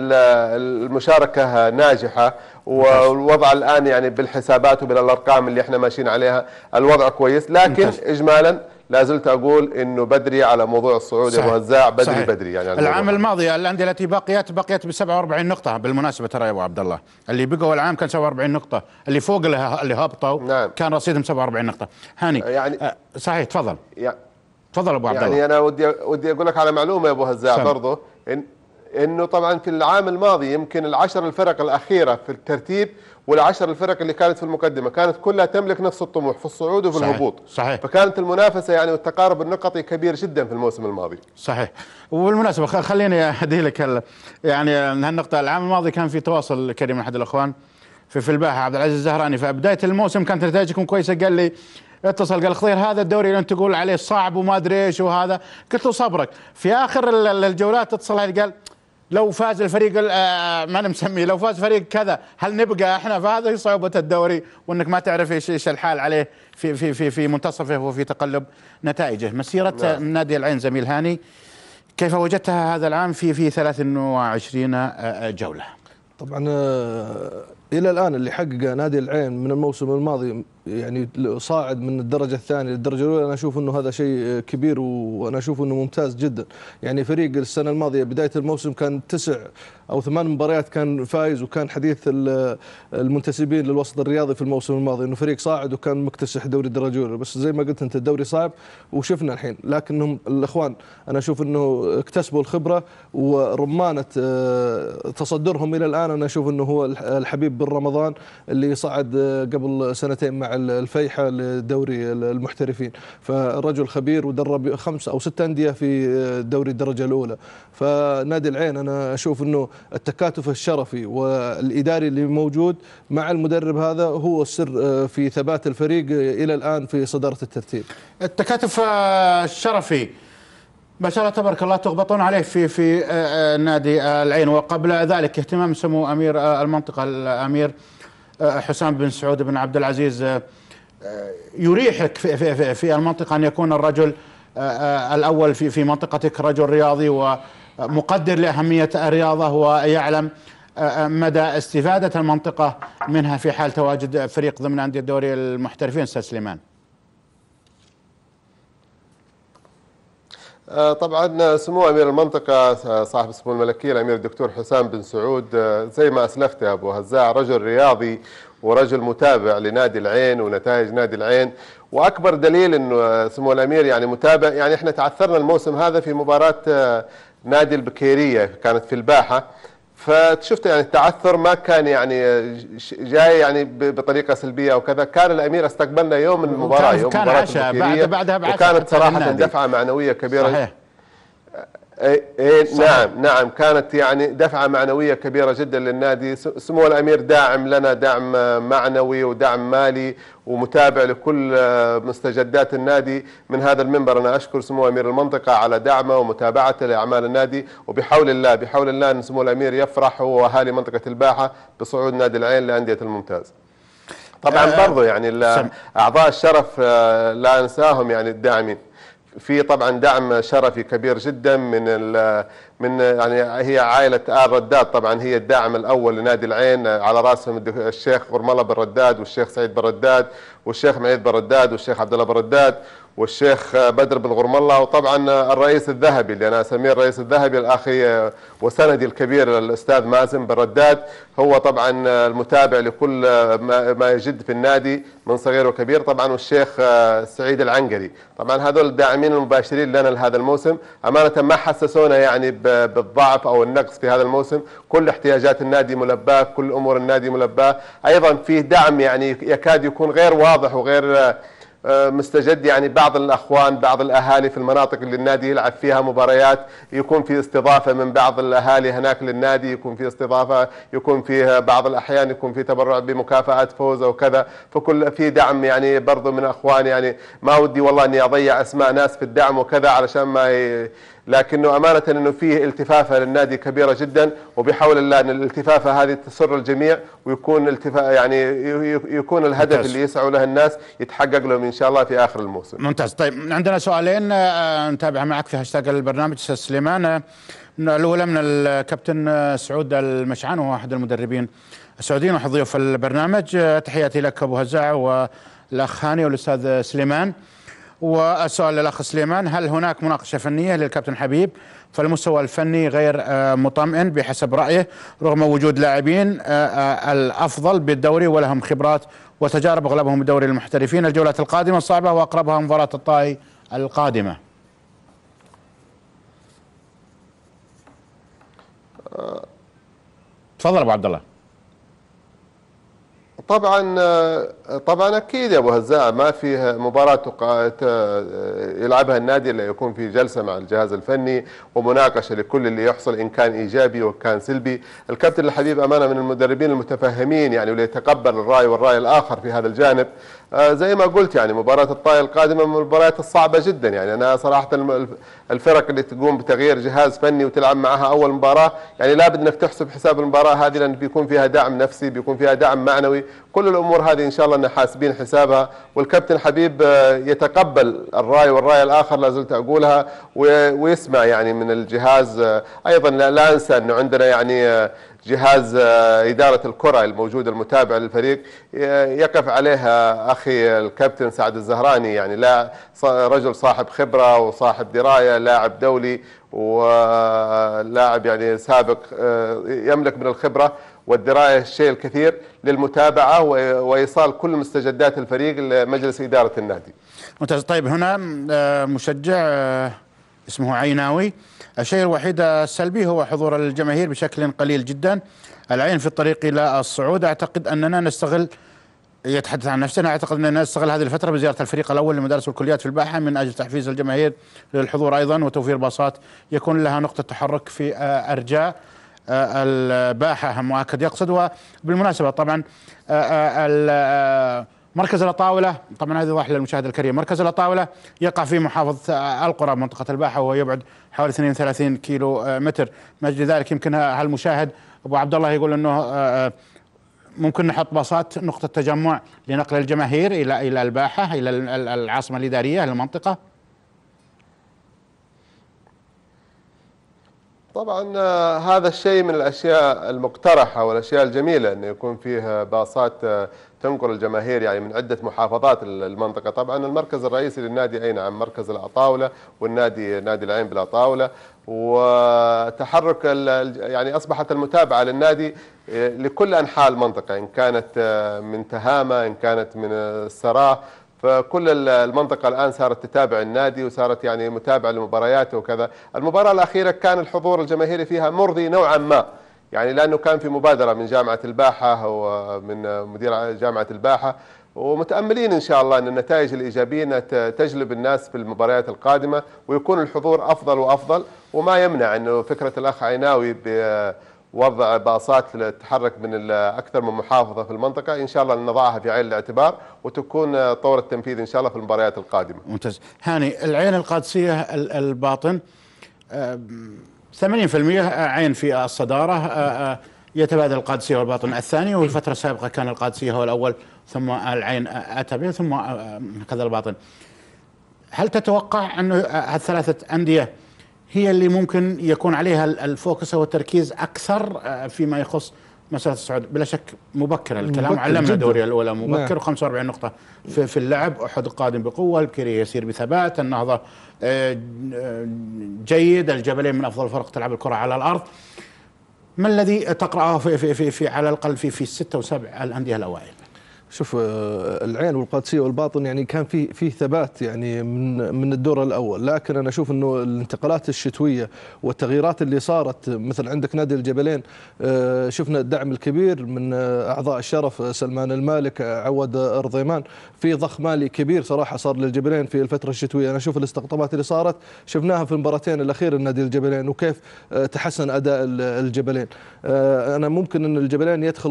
المشاركه ناجحه والوضع الان يعني بالحسابات وبالارقام اللي احنا ماشيين عليها الوضع كويس لكن اجمالا لا زلت اقول انه بدري على موضوع الصعود الوزاع بدري صحيح. بدري يعني العام الماضي الانديه التي بقيت بقيت ب 47 نقطه بالمناسبه ترى يا ابو عبد الله اللي بقوا العام كان 47 نقطه اللي فوق اللي هبطوا نعم. كان رصيدهم 47 نقطه هاني يعني آه، صحيح تفضل يعني تفضل ابو عبد الله يعني انا ودي ودي اقول لك على معلومه يا ابو هزاع برضه إن انه طبعا في العام الماضي يمكن العشر الفرق الاخيره في الترتيب والعشر الفرق اللي كانت في المقدمه كانت كلها تملك نفس الطموح في الصعود وفي صحيح. الهبوط صحيح فكانت المنافسه يعني والتقارب النقطي كبير جدا في الموسم الماضي صحيح وبالمناسبه خليني اهدي لك يعني هالنقطه العام الماضي كان في تواصل كريم من احد الاخوان في في الباحه عبد العزيز الزهراني فبدايه الموسم كانت نتائجكم كويسه قال لي اتصل قال خضير هذا الدوري اللي انت تقول عليه صعب وما ادري ايش وهذا قلت له صبرك في اخر الجولات اتصل علي قال لو فاز الفريق آه، آه، ما انا مسميه لو فاز فريق كذا هل نبقى احنا فهذا صعوبه الدوري وانك ما تعرف ايش ايش الحال عليه في في في في منتصفه وفي تقلب نتائجه مسيره نعم. نادي العين زميل هاني كيف وجدتها هذا العام في في 23 آه، جوله طبعا الى الان اللي حقق نادي العين من الموسم الماضي يعني صاعد من الدرجه الثانيه للدرجه الاولى انا اشوف انه هذا شيء كبير وانا اشوف انه ممتاز جدا يعني فريق السنه الماضيه بدايه الموسم كان تسع او ثمان مباريات كان فايز وكان حديث المنتسبين للوسط الرياضي في الموسم الماضي انه فريق صاعد وكان مكتسح دوري الدرجه الاولى بس زي ما قلت انت الدوري صعب وشفنا الحين لكنهم الاخوان انا اشوف انه اكتسبوا الخبره ورمانه آه، تصدرهم الى الان انا اشوف انه هو الحبيب بن رمضان اللي صعد آه، قبل سنتين مع الفيحة لدوري المحترفين فالرجل خبير ودرب خمس او ست انديه في آه، دوري الدرجه الاولى فنادي العين انا اشوف انه التكاتف الشرفي والاداري اللي موجود مع المدرب هذا هو السر آه، في ثبات الفريق آه، الى الان في صداره الترتيب. التكاتف الشرفي ما شاء الله تبارك الله تغبطون عليه في في آه، نادي العين وقبل ذلك اهتمام سمو امير المنطقه الامير حسام بن سعود بن عبد العزيز يريحك في, في, في المنطقه ان يكون الرجل الاول في في منطقتك رجل رياضي و مقدر لأهمية الرياضة ويعلم آه، آه، مدى استفادة المنطقة منها في حال تواجد فريق ضمن أندية الدوري المحترفين أستاذ سليمان آه، طبعا سمو امير المنطقه صاحب السمو الملكيه الامير الدكتور حسام بن سعود زي ما اسلفت يا ابو هزاع رجل رياضي ورجل متابع لنادي العين ونتائج نادي العين واكبر دليل انه سمو الامير يعني متابع يعني احنا تعثرنا الموسم هذا في مباراه نادي البكيريه كانت في الباحه فشفت يعني التعثر ما كان يعني جاي يعني بطريقه سلبيه او كذا كان الامير استقبلنا يوم المباراة يوم كان مباراة عشاء بعد بعدها بعشاء وكانت صراحه دفعه معنويه كبيره صحيح إيه نعم نعم كانت يعني دفعة معنوية كبيرة جدا للنادي سمو الأمير داعم لنا دعم معنوي ودعم مالي ومتابع لكل آه، مستجدات النادي من هذا المنبر أنا أشكر سمو أمير المنطقة على دعمه ومتابعته لأعمال النادي وبحول الله بحول الله أن سمو الأمير يفرح هو وأهالي منطقة الباحة بصعود نادي العين لأندية الممتاز طبعا آه، برضو يعني أعضاء الشرف آه، لا أنساهم يعني الداعمين في طبعا دعم شرفي كبير جدا من من يعني هي عائله ال رداد طبعا هي الداعم الاول لنادي العين على راسهم الشيخ غرمله بن رداد والشيخ سعيد بن رداد والشيخ معيد بن رداد والشيخ عبد الله بن رداد والشيخ بدر بالغرم الله وطبعا الرئيس الذهبي اللي انا اسميه الرئيس الذهبي الاخي وسندي الكبير الاستاذ مازن رداد هو طبعا المتابع لكل ما يجد في النادي من صغير وكبير طبعا والشيخ سعيد العنقري طبعا هذول الداعمين المباشرين لنا لهذا الموسم امانه ما حسسونا يعني بالضعف او النقص في هذا الموسم كل احتياجات النادي ملباه كل امور النادي ملباه ايضا فيه دعم يعني يكاد يكون غير واضح وغير آه، مستجد يعني بعض الاخوان بعض الاهالي في المناطق اللي النادي يلعب فيها مباريات يكون في استضافه من بعض الاهالي هناك للنادي يكون في استضافه يكون في بعض الاحيان يكون في تبرع بمكافاه فوز او كذا فكل في دعم يعني برضه من اخوان يعني ما ودي والله اني اضيع اسماء ناس في الدعم وكذا علشان ما ي... لكنه أمانة أنه فيه التفافة للنادي كبيرة جدا وبحول الله أن الالتفافة هذه تسر الجميع ويكون التفا يعني يكون الهدف ممتاز. اللي يسعوا له الناس يتحقق لهم إن شاء الله في آخر الموسم ممتاز طيب عندنا سؤالين آه، نتابع معك في هاشتاج البرنامج أستاذ سليمان آه، الأولى من الكابتن آه، سعود المشعان وهو أحد المدربين السعوديين في البرنامج تحياتي لك أبو هزاع والأخ هاني والأستاذ سليمان والسؤال للاخ سليمان هل هناك مناقشه فنيه للكابتن حبيب فالمستوى الفني غير آه، مطمئن بحسب رايه رغم وجود لاعبين آه، آه، الافضل بالدوري ولهم خبرات وتجارب اغلبهم بدوري المحترفين الجولات القادمه الصعبه واقربها مباراه الطائي القادمه تفضل ابو عبد الله طبعا آه، طبعا اكيد يا ابو هزاع ما فيه مباراه يلعبها النادي الا يكون في جلسه مع الجهاز الفني ومناقشه لكل اللي يحصل ان كان ايجابي وكان سلبي، الكابتن الحبيب امانه من المدربين المتفهمين يعني وليتقبل الراي والراي الاخر في هذا الجانب، آه، زي ما قلت يعني مباراة الطائي القادمة من المباريات الصعبة جدا يعني أنا صراحة الفرق اللي تقوم بتغيير جهاز فني وتلعب معها أول مباراة يعني لابد أنك تحسب حساب المباراة هذه لأن بيكون فيها دعم نفسي بيكون فيها دعم معنوي كل الأمور هذه إن شاء الله أن حاسبين حسابها والكابتن حبيب آه، يتقبل الرأي والرأي الآخر لازلت أقولها ويسمع يعني من الجهاز آه، أيضا لا أنسى أنه عندنا يعني جهاز آه، إدارة الكرة الموجود المتابع للفريق يقف عليها أخي الكابتن سعد الزهراني يعني لا رجل صاحب خبرة وصاحب دراية لاعب دولي ولاعب يعني سابق آه، يملك من الخبرة والدراية الشيء الكثير للمتابعة وإيصال كل مستجدات الفريق لمجلس إدارة النادي ممتاز طيب هنا آه، مشجع اسمه عيناوي الشيء الوحيد السلبي هو حضور الجماهير بشكل قليل جدا العين في الطريق إلى الصعود أعتقد أننا نستغل يتحدث عن نفسنا أعتقد أننا نستغل هذه الفترة بزيارة الفريق الأول لمدارس والكليات في الباحة من أجل تحفيز الجماهير للحضور أيضا وتوفير باصات يكون لها نقطة تحرك في آه، أرجاء آه، الباحة مؤكد يقصد وبالمناسبة طبعا آه، مركز الأطاولة طبعا هذا واضح للمشاهد الكريم مركز الأطاولة يقع في محافظة القرى منطقة الباحة وهو يبعد حوالي 32 كيلو متر من أجل ذلك يمكن هالمشاهد أبو عبد الله يقول أنه آه، آه، ممكن نحط باصات نقطة تجمع لنقل الجماهير إلى إلى الباحة إلى العاصمة الإدارية المنطقة طبعا آه، هذا الشيء من الاشياء المقترحه والاشياء الجميله انه يكون فيه باصات تنقل الجماهير يعني من عدة محافظات المنطقة طبعا المركز الرئيسي للنادي أي نعم مركز العطاولة والنادي نادي العين بالعطاولة وتحرك يعني أصبحت المتابعة للنادي آه، لكل أنحاء المنطقة إن كانت آه، من تهامة إن كانت من السراه فكل المنطقة الآن صارت تتابع النادي وصارت يعني متابعة لمبارياته وكذا المباراة الأخيرة كان الحضور الجماهيري فيها مرضي نوعا ما يعني لانه كان في مبادره من جامعه الباحه ومن مدير جامعه الباحه ومتاملين ان شاء الله ان النتائج الايجابيه تجلب الناس في المباريات القادمه ويكون الحضور افضل وافضل وما يمنع انه فكره الاخ عيناوي بوضع باصات تتحرك من اكثر من محافظه في المنطقه ان شاء الله نضعها في عين الاعتبار وتكون طور التنفيذ ان شاء الله في المباريات القادمه. ممتاز. هاني العين القادسيه الباطن آه، 80% عين في الصدارة آه، آه، يتبادل القادسية والباطن الثاني والفترة إيه. السابقة كان القادسية هو الأول ثم العين آه، أتى به ثم هكذا الباطن هل تتوقع أن الثلاثة أندية هي اللي ممكن يكون عليها الفوكس والتركيز أكثر فيما يخص مساله الصعود بلا شك مبكر الكلام مبكر علمنا الدوري الاولى نعم. مبكر و45 نقطه في, في اللعب احد قادم بقوه الكيري يسير بثبات النهضه آه، جيد الجبلين من افضل الفرق تلعب الكره على الارض ما الذي تقراه في, في, في, في على الاقل في في السته وسبع الانديه الاوائل؟ شوف آه، العين والقادسيه والباطن يعني كان فيه فيه ثبات يعني من من الدور الاول لكن انا اشوف انه الانتقالات الشتويه والتغييرات اللي صارت مثل عندك نادي الجبلين آه، شفنا الدعم الكبير من آه، اعضاء الشرف سلمان المالك عود الرضيمان في ضخ مالي كبير صراحه صار للجبلين في الفتره الشتويه انا اشوف الاستقطابات اللي صارت شفناها في المباراتين الاخيره لنادي الجبلين وكيف تحسن اداء الجبلين انا ممكن ان الجبلين يدخل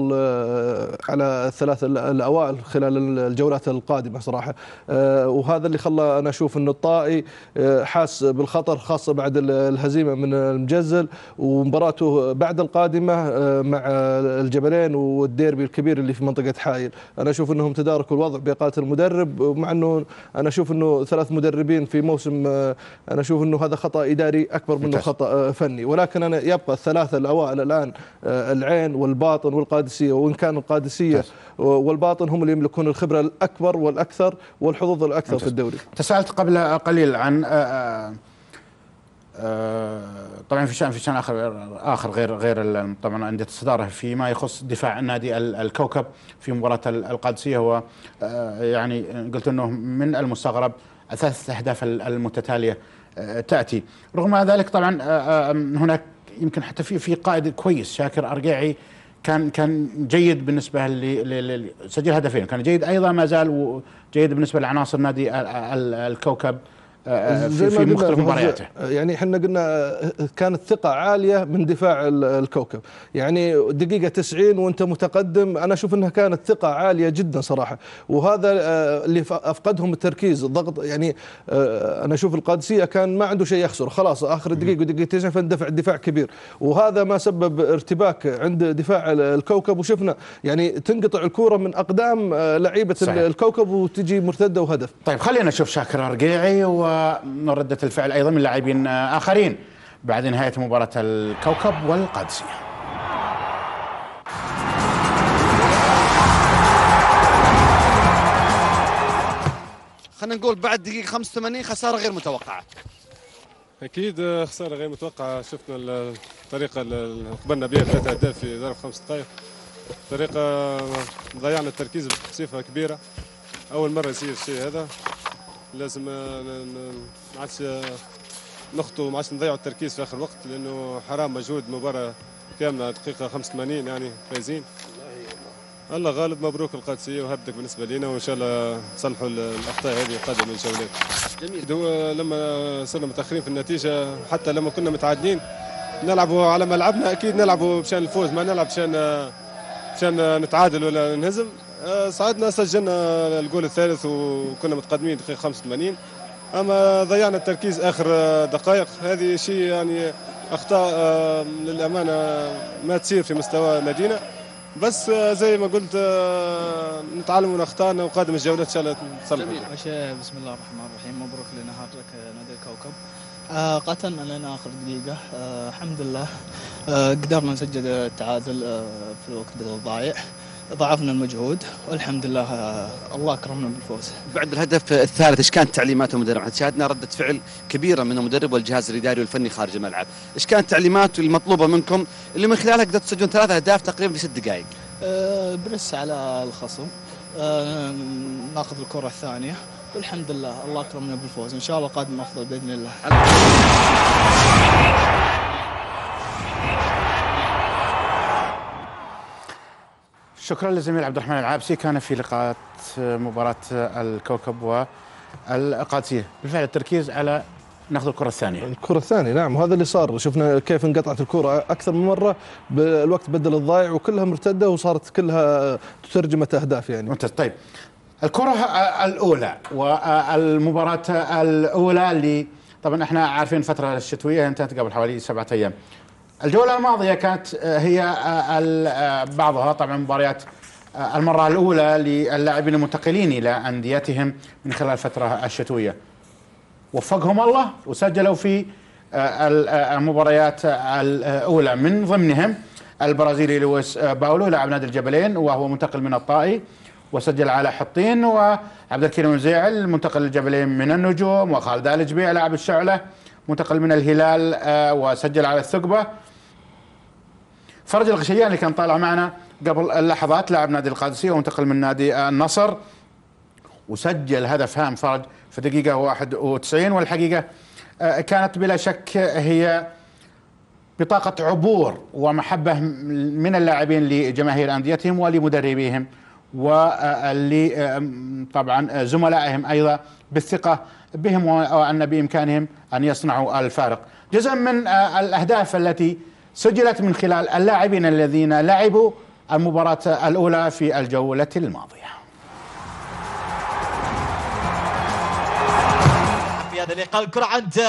على الثلاث الاوائل خلال الجولات القادمه صراحه آه، وهذا اللي خلى انا اشوف ان الطائي آه، حاس بالخطر خاصه بعد الهزيمه من المجزل ومباراته بعد القادمه آه، مع الجبلين والديربي الكبير اللي في منطقه حائل انا اشوف انهم تداركوا الوضع باقاله المدرب مع انه انا اشوف انه ثلاث مدربين في موسم انا اشوف انه هذا خطا اداري اكبر منه خطا فني ولكن انا يبقى الثلاثه الاوائل الان العين والباطن والقادسيه وان كان القادسيه والباطن هم اللي يملكون الخبره الاكبر والاكثر والحظوظ الاكثر ممتاز. في الدوري تساءلت قبل قليل عن آه، آه، آه، طبعا في شان في شان اخر اخر غير غير طبعا انديه الصداره فيما يخص دفاع نادي الكوكب في مباراه القادسيه هو يعني قلت انه من المستغرب ثلاث اهداف المتتاليه تاتي رغم ذلك طبعا هناك يمكن حتى في في قائد كويس شاكر ارجعي كان كان جيد بالنسبه سجل هدفين كان جيد ايضا ما زال جيد بالنسبه لعناصر نادي الكوكب آه، آه، في, في مختلف مبارياته يعني احنا قلنا آه، كانت ثقه عاليه من دفاع الكوكب يعني دقيقه 90 وانت متقدم انا اشوف انها كانت ثقه عاليه جدا صراحه وهذا اللي افقدهم التركيز الضغط يعني انا اشوف القادسيه كان ما عنده شيء يخسر خلاص اخر دقيقه ودقيقه 90 فندفع الدفاع كبير وهذا ما سبب ارتباك عند دفاع الكوكب وشفنا يعني تنقطع الكوره من اقدام لعيبه صحيح. الكوكب وتجي مرتده وهدف طيب خلينا نشوف شاكر رقيعي و ورده الفعل ايضا من لاعبين اخرين بعد نهايه مباراه الكوكب والقادسيه خلينا نقول بعد دقيقه 85 خساره غير متوقعه اكيد آه، خساره غير متوقعه شفنا الطريقه اللي قبلنا بها ثلاثة اهداف في ظرف خمس دقائق طريقه آه، ضيعنا التركيز بصفه كبيره اول مره يصير الشيء هذا لازم آه، ما عادش آه، نخطو ما عادش نضيعوا التركيز في اخر وقت لانه حرام مجهود مباراه كامله دقيقه 85 يعني فايزين الله غالب مبروك القادسيه وهبدك بالنسبه لنا وان شاء الله تصلحوا الاخطاء هذه القادمه ان الجولات جميل هو آه، لما صرنا متاخرين في النتيجه حتى لما كنا متعادلين نلعبوا على ملعبنا اكيد نلعبوا مشان الفوز ما نلعب مشان مشان نتعادل ولا نهزم صعدنا آه، سجلنا الجول الثالث وكنا متقدمين دقيقه 85 اما ضيعنا التركيز اخر دقائق هذه شيء يعني اخطاء آه، للامانه ما تصير في مستوى نادينا بس آه، زي ما قلت نتعلم من اخطائنا وقادم الجولات ان شاء الله نصلح بسم الله الرحمن الرحيم مبروك لنهارك نادي الكوكب قتلنا لنا اخر دقيقة آه الحمد لله آه قدرنا نسجل التعادل في الوقت الضايع ضعفنا المجهود والحمد لله الله اكرمنا بالفوز. بعد الهدف الثالث ايش كانت تعليمات المدرب؟ شاهدنا رده فعل كبيره من المدرب والجهاز الاداري والفني خارج الملعب، ايش كانت التعليمات المطلوبه منكم اللي من خلالها قدرتوا تسجلون ثلاثة اهداف تقريبا في ست دقائق؟ أه برس على الخصم أه ناخذ الكره الثانيه والحمد لله الله اكرمنا بالفوز ان شاء الله قادم افضل باذن الله. شكرا للزميل عبد الرحمن العابسي كان في لقاءات آه، مباراة آه، الكوكب والقادسية بالفعل التركيز على ناخذ الكرة الثانية الكرة الثانية نعم وهذا اللي صار شفنا كيف انقطعت الكرة أكثر من مرة بالوقت بدل الضايع وكلها مرتدة وصارت كلها تترجمت أهداف يعني ممتاز طيب الكرة آه، الأولى والمباراة الأولى اللي طبعا احنا عارفين الفترة الشتوية انتهت قبل حوالي سبعة أيام الجوله الماضيه كانت آه، هي آه، آه، بعضها طبعا مباريات المره الاولى للاعبين المنتقلين الى انديتهم من خلال الفتره الشتويه وفقهم الله وسجلوا في المباريات الاولى من ضمنهم البرازيلي لويس باولو لاعب نادي الجبلين وهو منتقل من الطائي وسجل على حطين وعبد الكريم المزيعل منتقل الجبلين من النجوم وخالد الجبيع لاعب الشعله منتقل من الهلال وسجل على الثقبه فرج الغشيان اللي كان طالع معنا قبل لحظات لاعب نادي القادسيه وانتقل من نادي النصر وسجل هدف هام فرج في دقيقه 91 والحقيقه آه، كانت بلا شك هي بطاقة عبور ومحبة من اللاعبين لجماهير أنديتهم ولمدربيهم واللي آه، طبعا آه، زملائهم أيضا بالثقة بهم وأن بإمكانهم أن يصنعوا الفارق جزء من الأهداف التي سجلت من خلال اللاعبين الذين لعبوا المباراة الأولى في الجولة الماضية في هذا اللقاء الكرة عند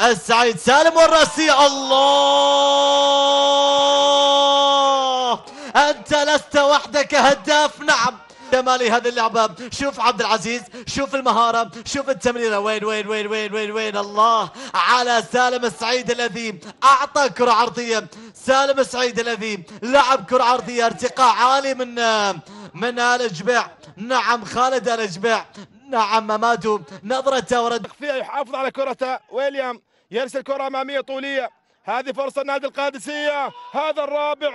السعيد سالم والراسي الله أنت لست وحدك هداف نعم تمالي هذه اللعبة شوف عبد العزيز شوف المهارة شوف التمريرة وين وين وين وين وين وين الله على سالم السعيد الذي أعطى كرة عرضية سالم السعيد الذي لعب كرة عرضية ارتقاء عالي من من آل جبع نعم خالد آل جبع نعم مادو نظرته ورد فيها يحافظ على كرته ويليام يرسل كرة أمامية طولية هذه فرصة النادي القادسية هذا الرابع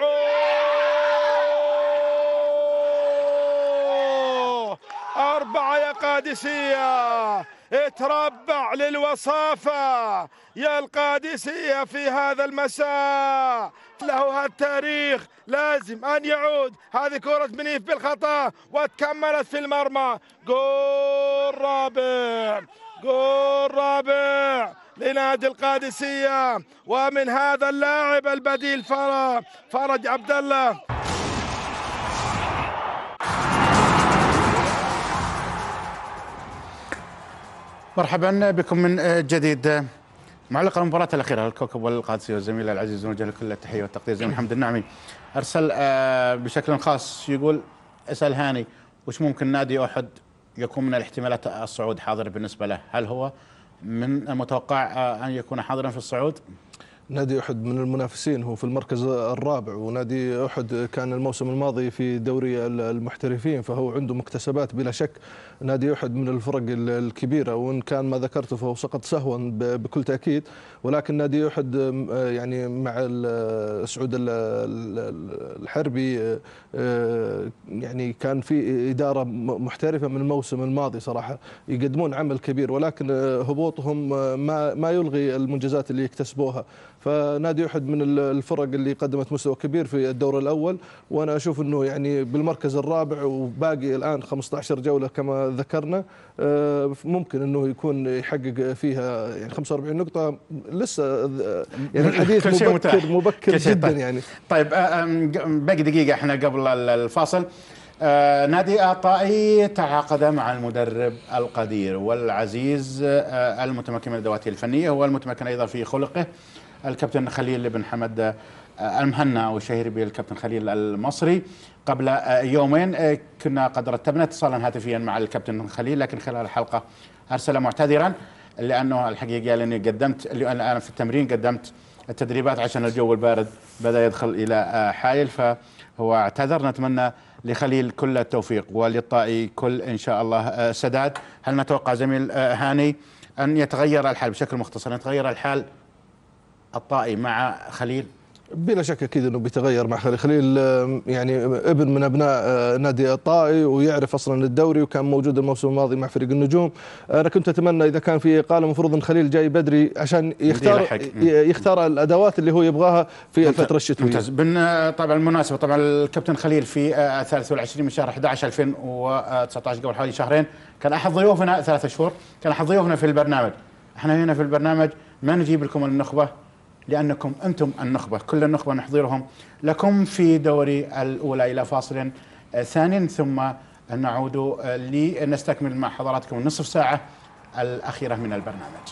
أربعة يا قادسية اتربع للوصافة يا القادسية في هذا المساء له هالتاريخ لازم أن يعود هذه كرة منيف بالخطأ وتكملت في المرمى جول رابع جول رابع لنادي القادسية ومن هذا اللاعب البديل فرج فرج عبد الله مرحبا بكم من جديد معلق المباراة الأخيرة الكوكب والقادسي والزميل العزيز ونوجه له كل التحية والتقدير زميل محمد النعمي أرسل آه، بشكل خاص يقول اسأل هاني وش ممكن نادي أحد يكون من الاحتمالات الصعود حاضر بالنسبة له هل هو من المتوقع آه، أن يكون حاضرا في الصعود؟ نادي احد من المنافسين هو في المركز الرابع ونادي احد كان الموسم الماضي في دوري المحترفين فهو عنده مكتسبات بلا شك نادي احد من الفرق الكبيره وان كان ما ذكرته فهو سقط سهوا بكل تاكيد ولكن نادي احد يعني مع سعود الحربي آه، يعني كان في اداره محترفه من الموسم الماضي صراحه يقدمون عمل كبير ولكن آه، هبوطهم آه، ما ما يلغي المنجزات اللي يكتسبوها فنادي احد من الفرق اللي قدمت مستوى كبير في الدور الاول وانا اشوف انه يعني بالمركز الرابع وباقي الان 15 جوله كما ذكرنا آه، ممكن انه يكون يحقق فيها يعني 45 نقطه لسه آه، يعني الحديث مبكر متاح. مبكر جدا طيب. يعني طيب آه، باقي دقيقه احنا قبل الفاصل نادي اعطائي تعاقد مع المدرب القدير والعزيز المتمكن من ادواته الفنيه والمتمكن ايضا في خلقه الكابتن خليل بن حمد آه، المهنا او الشهير بالكابتن خليل المصري قبل آه، يومين آه، كنا قد رتبنا اتصالا هاتفيا مع الكابتن خليل لكن خلال الحلقه ارسل معتذرا لانه الحقيقه لاني قدمت لان انا في التمرين قدمت التدريبات عشان الجو البارد بدا يدخل الى حايل فهو اعتذر نتمنى لخليل كل التوفيق وللطائي كل ان شاء الله سداد هل نتوقع زميل هاني ان يتغير الحال بشكل مختصر يتغير الحال الطائي مع خليل بلا شك اكيد انه بيتغير مع خليل خليل يعني ابن من ابناء آه، نادي الطائي ويعرف اصلا الدوري وكان موجود الموسم الماضي مع فريق النجوم آه، انا كنت اتمنى اذا كان في اقاله المفروض ان خليل جاي بدري عشان يختار يختار الادوات اللي هو يبغاها في الفتره الشتويه ممتاز طبعا المناسبه طبعا الكابتن خليل في 23 آه، من شهر 11 2019 قبل حوالي شهرين كان احد ضيوفنا ثلاثة شهور كان احد ضيوفنا في البرنامج احنا هنا في البرنامج ما نجيب لكم النخبه لأنكم أنتم النخبة كل النخبة نحضرهم لكم في دوري الأولى إلى فاصل ثاني ثم نعود لنستكمل مع حضراتكم نصف ساعة الأخيرة من البرنامج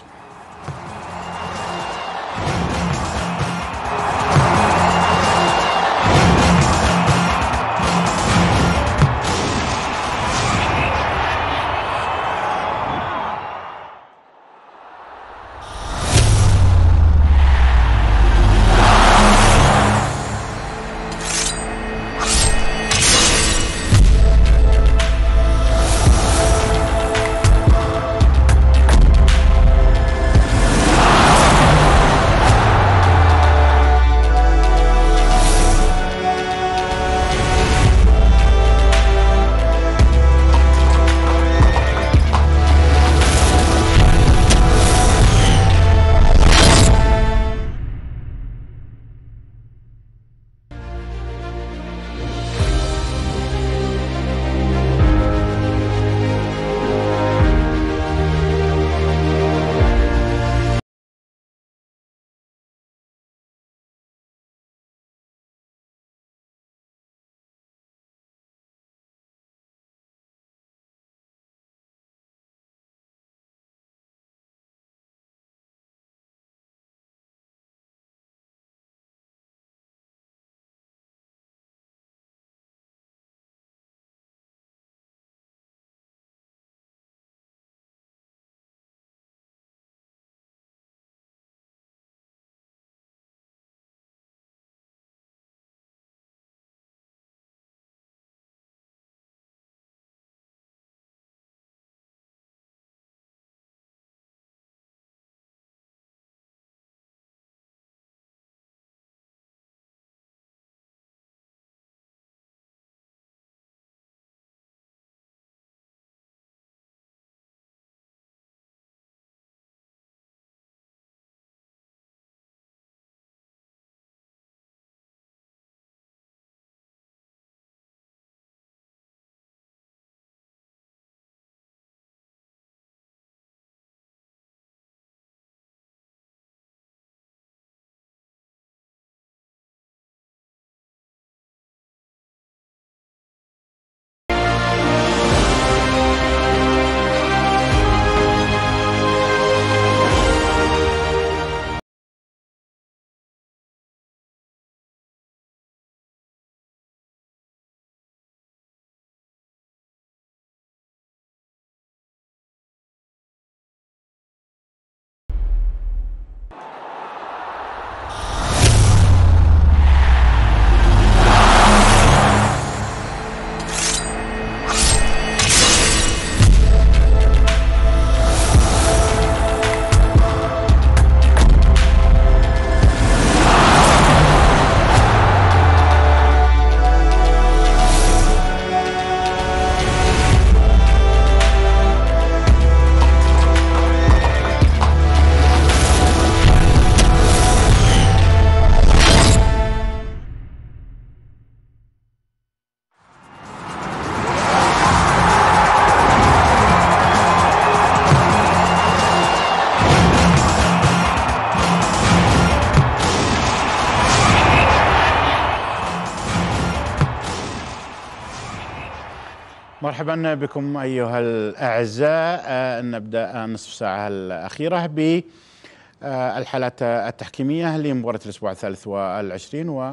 مرحبا بكم أيها الأعزاء آه، نبدأ نصف ساعة الأخيرة بالحالات آه، التحكيمية لمباراة الأسبوع الثالث والعشرين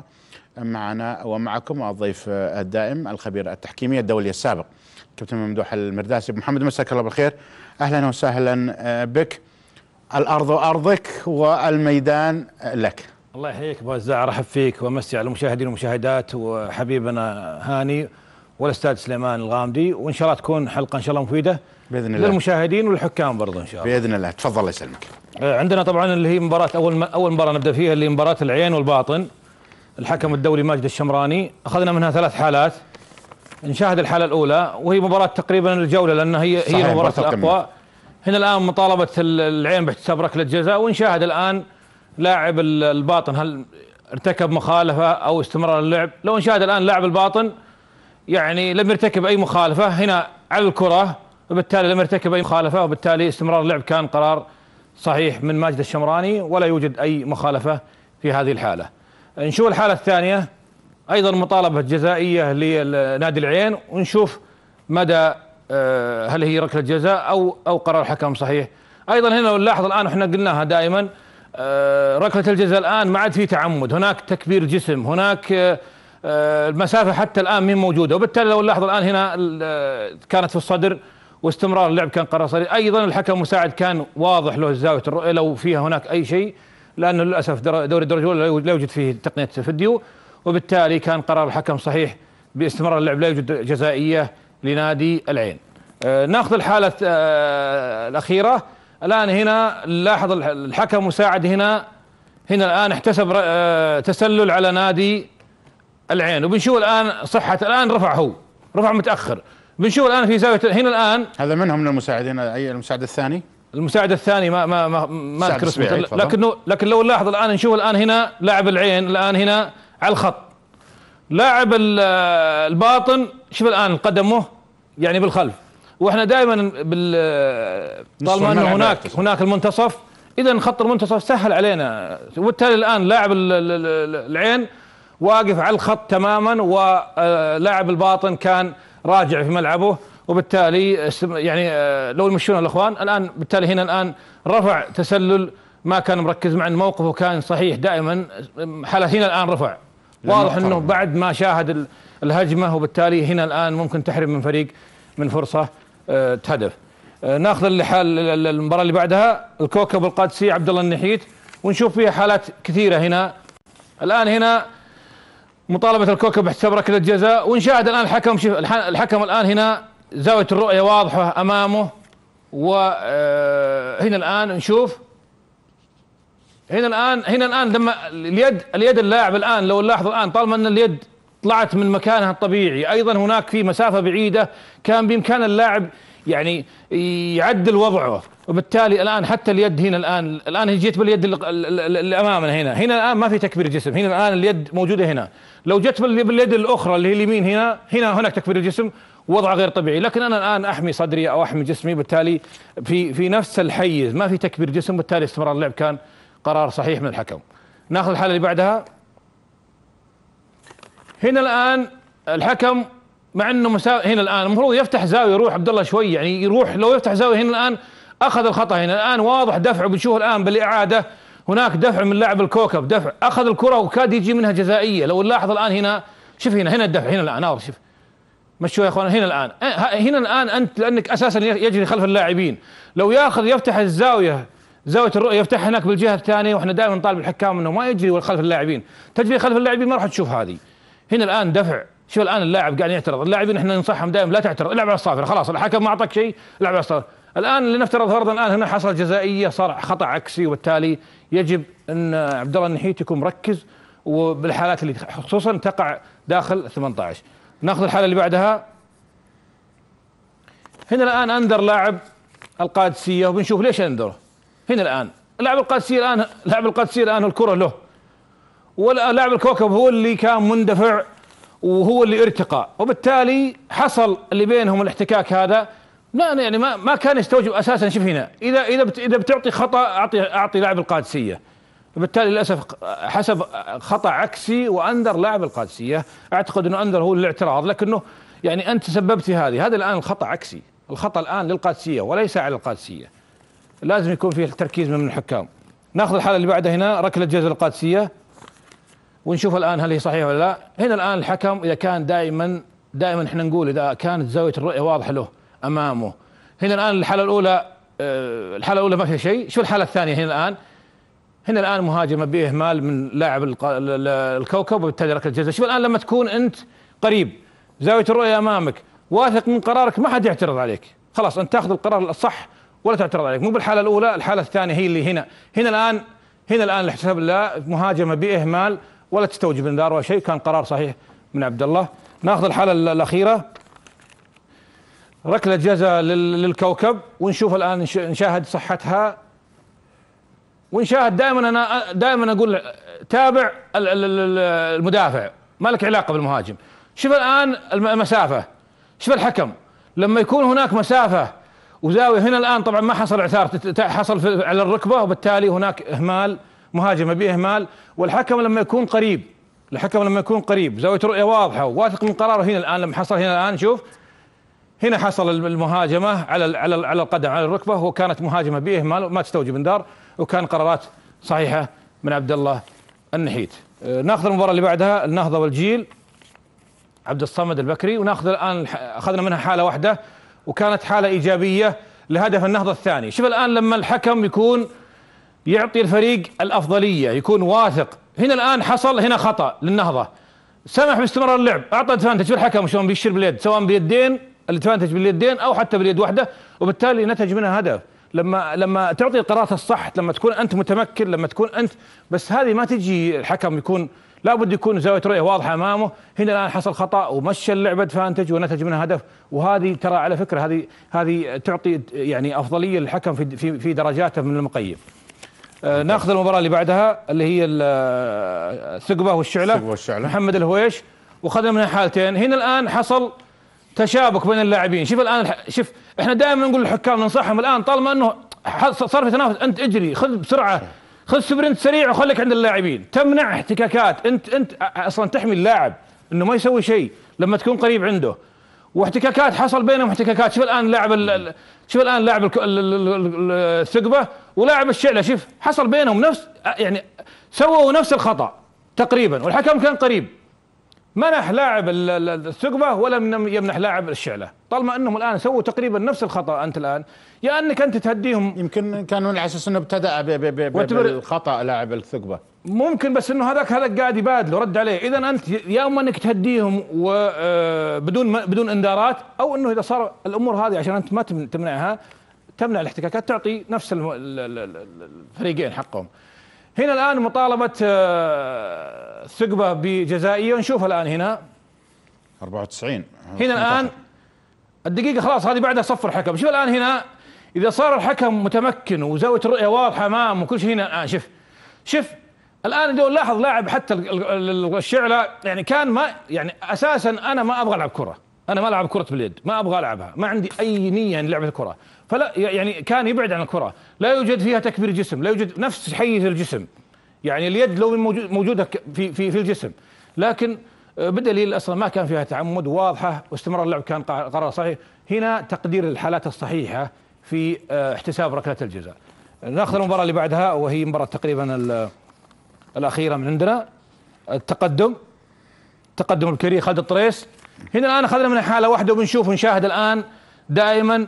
ومعنا ومعكم الضيف الدائم الخبير التحكيمي الدولي السابق كابتن ممدوح المرداسي محمد مساك الله بالخير أهلا وسهلا آه، بك الأرض أرضك والميدان لك الله يحييك ابو الزاع ارحب فيك وامسي على المشاهدين والمشاهدات وحبيبنا هاني والاستاذ سليمان الغامدي وان شاء الله تكون حلقه ان شاء الله مفيده باذن الله للمشاهدين والحكام برضه ان شاء الله باذن الله تفضل الله يسلمك آه، عندنا طبعا اللي هي مباراه اول اول مباراه نبدا فيها اللي مباراه العين والباطن الحكم الدولي ماجد الشمراني اخذنا منها ثلاث حالات نشاهد الحاله الاولى وهي مباراه تقريبا الجوله لان هي هي مباراه الاقوى هنا الان مطالبه العين باحتساب ركله جزاء ونشاهد الان لاعب الباطن هل ارتكب مخالفه او استمرار اللعب لو نشاهد الان لاعب الباطن يعني لم يرتكب اي مخالفه هنا على الكره وبالتالي لم يرتكب اي مخالفه وبالتالي استمرار اللعب كان قرار صحيح من ماجد الشمراني ولا يوجد اي مخالفه في هذه الحاله. نشوف الحاله الثانيه ايضا مطالبه جزائيه لنادي العين ونشوف مدى آه، هل هي ركله جزاء او او قرار حكم صحيح. ايضا هنا لو نلاحظ الان احنا قلناها دائما آه، ركله الجزاء الان ما عاد في تعمد، هناك تكبير جسم، هناك آه، آه، المسافه حتى الان مين موجوده وبالتالي لو نلاحظ الان هنا آه، كانت في الصدر واستمرار اللعب كان قرار صريح ايضا الحكم المساعد كان واضح له زاويه الرؤيه لو فيها هناك اي شيء لانه للاسف دوري الدرجه الاولى لا يوجد فيه تقنيه فيديو وبالتالي كان قرار الحكم صحيح باستمرار اللعب لا يوجد جزائيه لنادي العين آه، ناخذ الحاله الاخيره الان هنا لاحظ الحكم مساعد هنا هنا الان احتسب تسلل على نادي العين وبنشوف الان صحه الان رفع هو رفع متاخر بنشوف الان في زاويه هنا الان هذا من هم من المساعدين اي المساعد الثاني المساعد الثاني ما ما ما, ما اذكر اسمه لكنه لكن لو نلاحظ الان نشوف الان هنا لاعب العين الان هنا على الخط لاعب الباطن شوف الان قدمه يعني بالخلف واحنا دائما بال طالما انه هناك هناك المنتصف اذا خط المنتصف سهل علينا وبالتالي الان لاعب العين واقف على الخط تماما ولاعب الباطن كان راجع في ملعبه وبالتالي يعني آه، لو يمشون الاخوان الان بالتالي هنا الان رفع تسلل ما كان مركز مع ان موقفه كان صحيح دائما حالة هنا الان رفع واضح انه بعد ما شاهد الهجمه وبالتالي هنا الان ممكن تحرم من فريق من فرصه آه، هدف آه، ناخذ المباراه اللي بعدها الكوكب القادسي عبد الله النحيت ونشوف فيها حالات كثيره هنا الان هنا مطالبه الكوكب باحتساب ركله جزاء ونشاهد الان الحكم شوف الحكم الان هنا زاويه الرؤيه واضحه امامه وهنا آه، الان نشوف هنا الان هنا الان لما اليد اليد اللاعب الان لو نلاحظ الان طالما ان اليد طلعت من مكانها الطبيعي ايضا هناك في مسافه بعيده كان بامكان اللاعب يعني يعدل وضعه وبالتالي الان حتى اليد هنا الان الان جيت باليد اللي امامنا هنا هنا الان ما في تكبير جسم هنا الان اليد موجوده هنا لو جت باليد الاخرى اللي هي اليمين هنا هنا هناك تكبير الجسم وضع غير طبيعي لكن انا الان احمي صدري او احمي جسمي بالتالي في في نفس الحيز ما في تكبير جسم بالتالي استمرار اللعب كان قرار صحيح من الحكم ناخذ الحاله اللي بعدها هنا الان الحكم مع انه مسا... هنا الان المفروض يفتح زاويه يروح عبد الله شوي يعني يروح لو يفتح زاويه هنا الان اخذ الخطا هنا الان واضح دفعه بنشوف الان بالاعاده هناك دفع من لاعب الكوكب دفع اخذ الكره وكاد يجي منها جزائيه لو نلاحظ الان هنا شوف هنا هنا الدفع هنا الان ناظر شوف مشوا يا اخوان هنا الان أه، هنا الان انت لانك اساسا يجري خلف اللاعبين لو ياخذ يفتح الزاويه زاويه الرؤيه يفتح هناك بالجهه الثانيه واحنا دائما نطالب الحكام انه ما يجري خلف اللاعبين تجري خلف اللاعبين ما راح تشوف هذه هنا الان دفع شوف الان اللاعب قاعد يعترض اللاعبين احنا ننصحهم دائما لا تعترض العب على الصافره خلاص الحكم ما اعطاك شيء العب على الصافره الان لنفترض فرضا الان هنا حصل جزائيه صار خطا عكسي وبالتالي يجب ان عبد الله النحيت يكون مركز وبالحالات اللي خصوصا تقع داخل 18 ناخذ الحاله اللي بعدها هنا الان انذر لاعب القادسيه وبنشوف ليش انذره هنا الان لاعب القادسيه الان لاعب القادسيه الان الكره له ولاعب الكوكب هو اللي كان مندفع وهو اللي ارتقى وبالتالي حصل اللي بينهم الاحتكاك هذا لا يعني ما ما كان يستوجب اساسا شوف هنا اذا اذا اذا بتعطي خطا اعطي اعطي لاعب القادسيه فبالتالي للاسف حسب خطا عكسي واندر لاعب القادسيه اعتقد انه اندر هو الاعتراض لكنه يعني انت سببت هذه هذا الان الخطا عكسي الخطا الان للقادسيه وليس على القادسيه لازم يكون فيه تركيز من الحكام ناخذ الحاله اللي بعدها هنا ركله جزاء القادسيه ونشوف الان هل هي صحيحه ولا لا هنا الان الحكم اذا كان دائما دائما احنا نقول اذا كانت زاويه الرؤيه واضحه له امامه هنا الان الحاله الاولى آه، الحاله الاولى ما فيها شيء شو الحاله الثانيه هنا الان هنا الان مهاجمه باهمال من لاعب الكوكب وبالتالي ركله جزاء شوف الان لما تكون انت قريب زاويه الرؤيه امامك واثق من قرارك ما حد يعترض عليك خلاص انت تاخذ القرار الصح ولا تعترض عليك مو بالحاله الاولى الحاله الثانيه هي اللي هنا هنا الان هنا الان الحساب لا مهاجمه باهمال ولا تستوجب انذار ولا شيء كان قرار صحيح من عبد الله ناخذ الحاله الاخيره ركلة جزاء للكوكب ونشوف الآن نشاهد صحتها ونشاهد دائما أنا دائما أقول تابع المدافع ما لك علاقة بالمهاجم شوف الآن المسافة شوف الحكم لما يكون هناك مسافة وزاوية هنا الآن طبعا ما حصل إعثار حصل على الركبة وبالتالي هناك إهمال مهاجم به إهمال والحكم لما يكون قريب الحكم لما يكون قريب زاوية رؤية واضحة وواثق من قراره هنا الآن لما حصل هنا الآن شوف هنا حصل المهاجمه على على على القدم على الركبه وكانت مهاجمه باهمال ما تستوجب انذار وكان قرارات صحيحه من عبد الله النحيت أه، ناخذ المباراه اللي بعدها النهضه والجيل عبد الصمد البكري وناخذ الان اخذنا منها حاله واحده وكانت حاله ايجابيه لهدف النهضه الثاني شوف الان لما الحكم يكون يعطي الفريق الافضليه يكون واثق هنا الان حصل هنا خطا للنهضه سمح باستمرار اللعب اعطى ادفانتج شوف الحكم شلون بيشير باليد سواء بيدين اللي تنتج باليدين او حتى باليد واحده وبالتالي نتج منها هدف لما لما تعطي القرارات الصح لما تكون انت متمكن لما تكون انت بس هذه ما تجي الحكم يكون لابد يكون زاويه رؤيه واضحه امامه هنا الان حصل خطا ومشى اللعبه فانتج ونتج منها هدف وهذه ترى على فكره هذه هذه تعطي يعني افضليه للحكم في في, في درجاته من المقيم آه، ناخذ المباراه اللي بعدها اللي هي الثقبه آه، والشعله والشعله محمد الهويش وخذنا منها حالتين هنا الان حصل تشابك بين اللاعبين شوف الان شوف احنا دائما نقول للحكام ننصحهم الان طالما انه صار في تنافس انت اجري خذ بسرعه خذ سبرنت سريع وخليك عند اللاعبين تمنع احتكاكات انت انت اصلا تحمي اللاعب انه ما يسوي شيء لما تكون قريب عنده واحتكاكات حصل بينهم احتكاكات شوف الان لاعب شوف الان لاعب الثقبه ولاعب الشعله شوف حصل بينهم نفس يعني سووا نفس الخطا تقريبا والحكم كان قريب منح لاعب الثقبه ولم يمنح لاعب الشعله طالما انهم الان سووا تقريبا نفس الخطا انت الان يا انك انت تهديهم يمكن كانوا على اساس انه ابتدا بالخطا لاعب الثقبه ممكن بس انه هذاك هذا قاعد يبادله رد عليه اذا انت يا اما انك تهديهم وبدون آه، بدون انذارات او انه اذا صار الامور هذه عشان انت ما تمنعها تمنع الاحتكاكات تعطي نفس الفريقين حقهم هنا الآن مطالبة آه، ثقبة بجزائية ونشوف الآن هنا 94 هنا الآن الدقيقة خلاص هذه بعدها صفر الحكم شوف الآن هنا إذا صار الحكم متمكن وزاوية الرؤية واضحة أمام وكل شيء هنا الآن شوف شوف الآن لو لاحظ لاعب حتى الشعلة يعني كان ما يعني أساسا أنا ما أبغى ألعب كرة انا ما العب كره باليد ما ابغى العبها ما عندي اي نيه ان لعبه الكره فلا يعني كان يبعد عن الكره لا يوجد فيها تكبير جسم لا يوجد نفس حيز الجسم يعني اليد لو موجوده في في في الجسم لكن آه، بدليل اصلا ما كان فيها تعمد واضحه واستمرار اللعب كان قرار صحيح هنا تقدير الحالات الصحيحه في آه، احتساب ركله الجزاء ناخذ المباراه اللي بعدها وهي مباراه تقريبا الاخيره من عندنا التقدم تقدم الكري خالد الطريس هنا الان اخذنا من حاله واحده وبنشوف ونشاهد الان دائما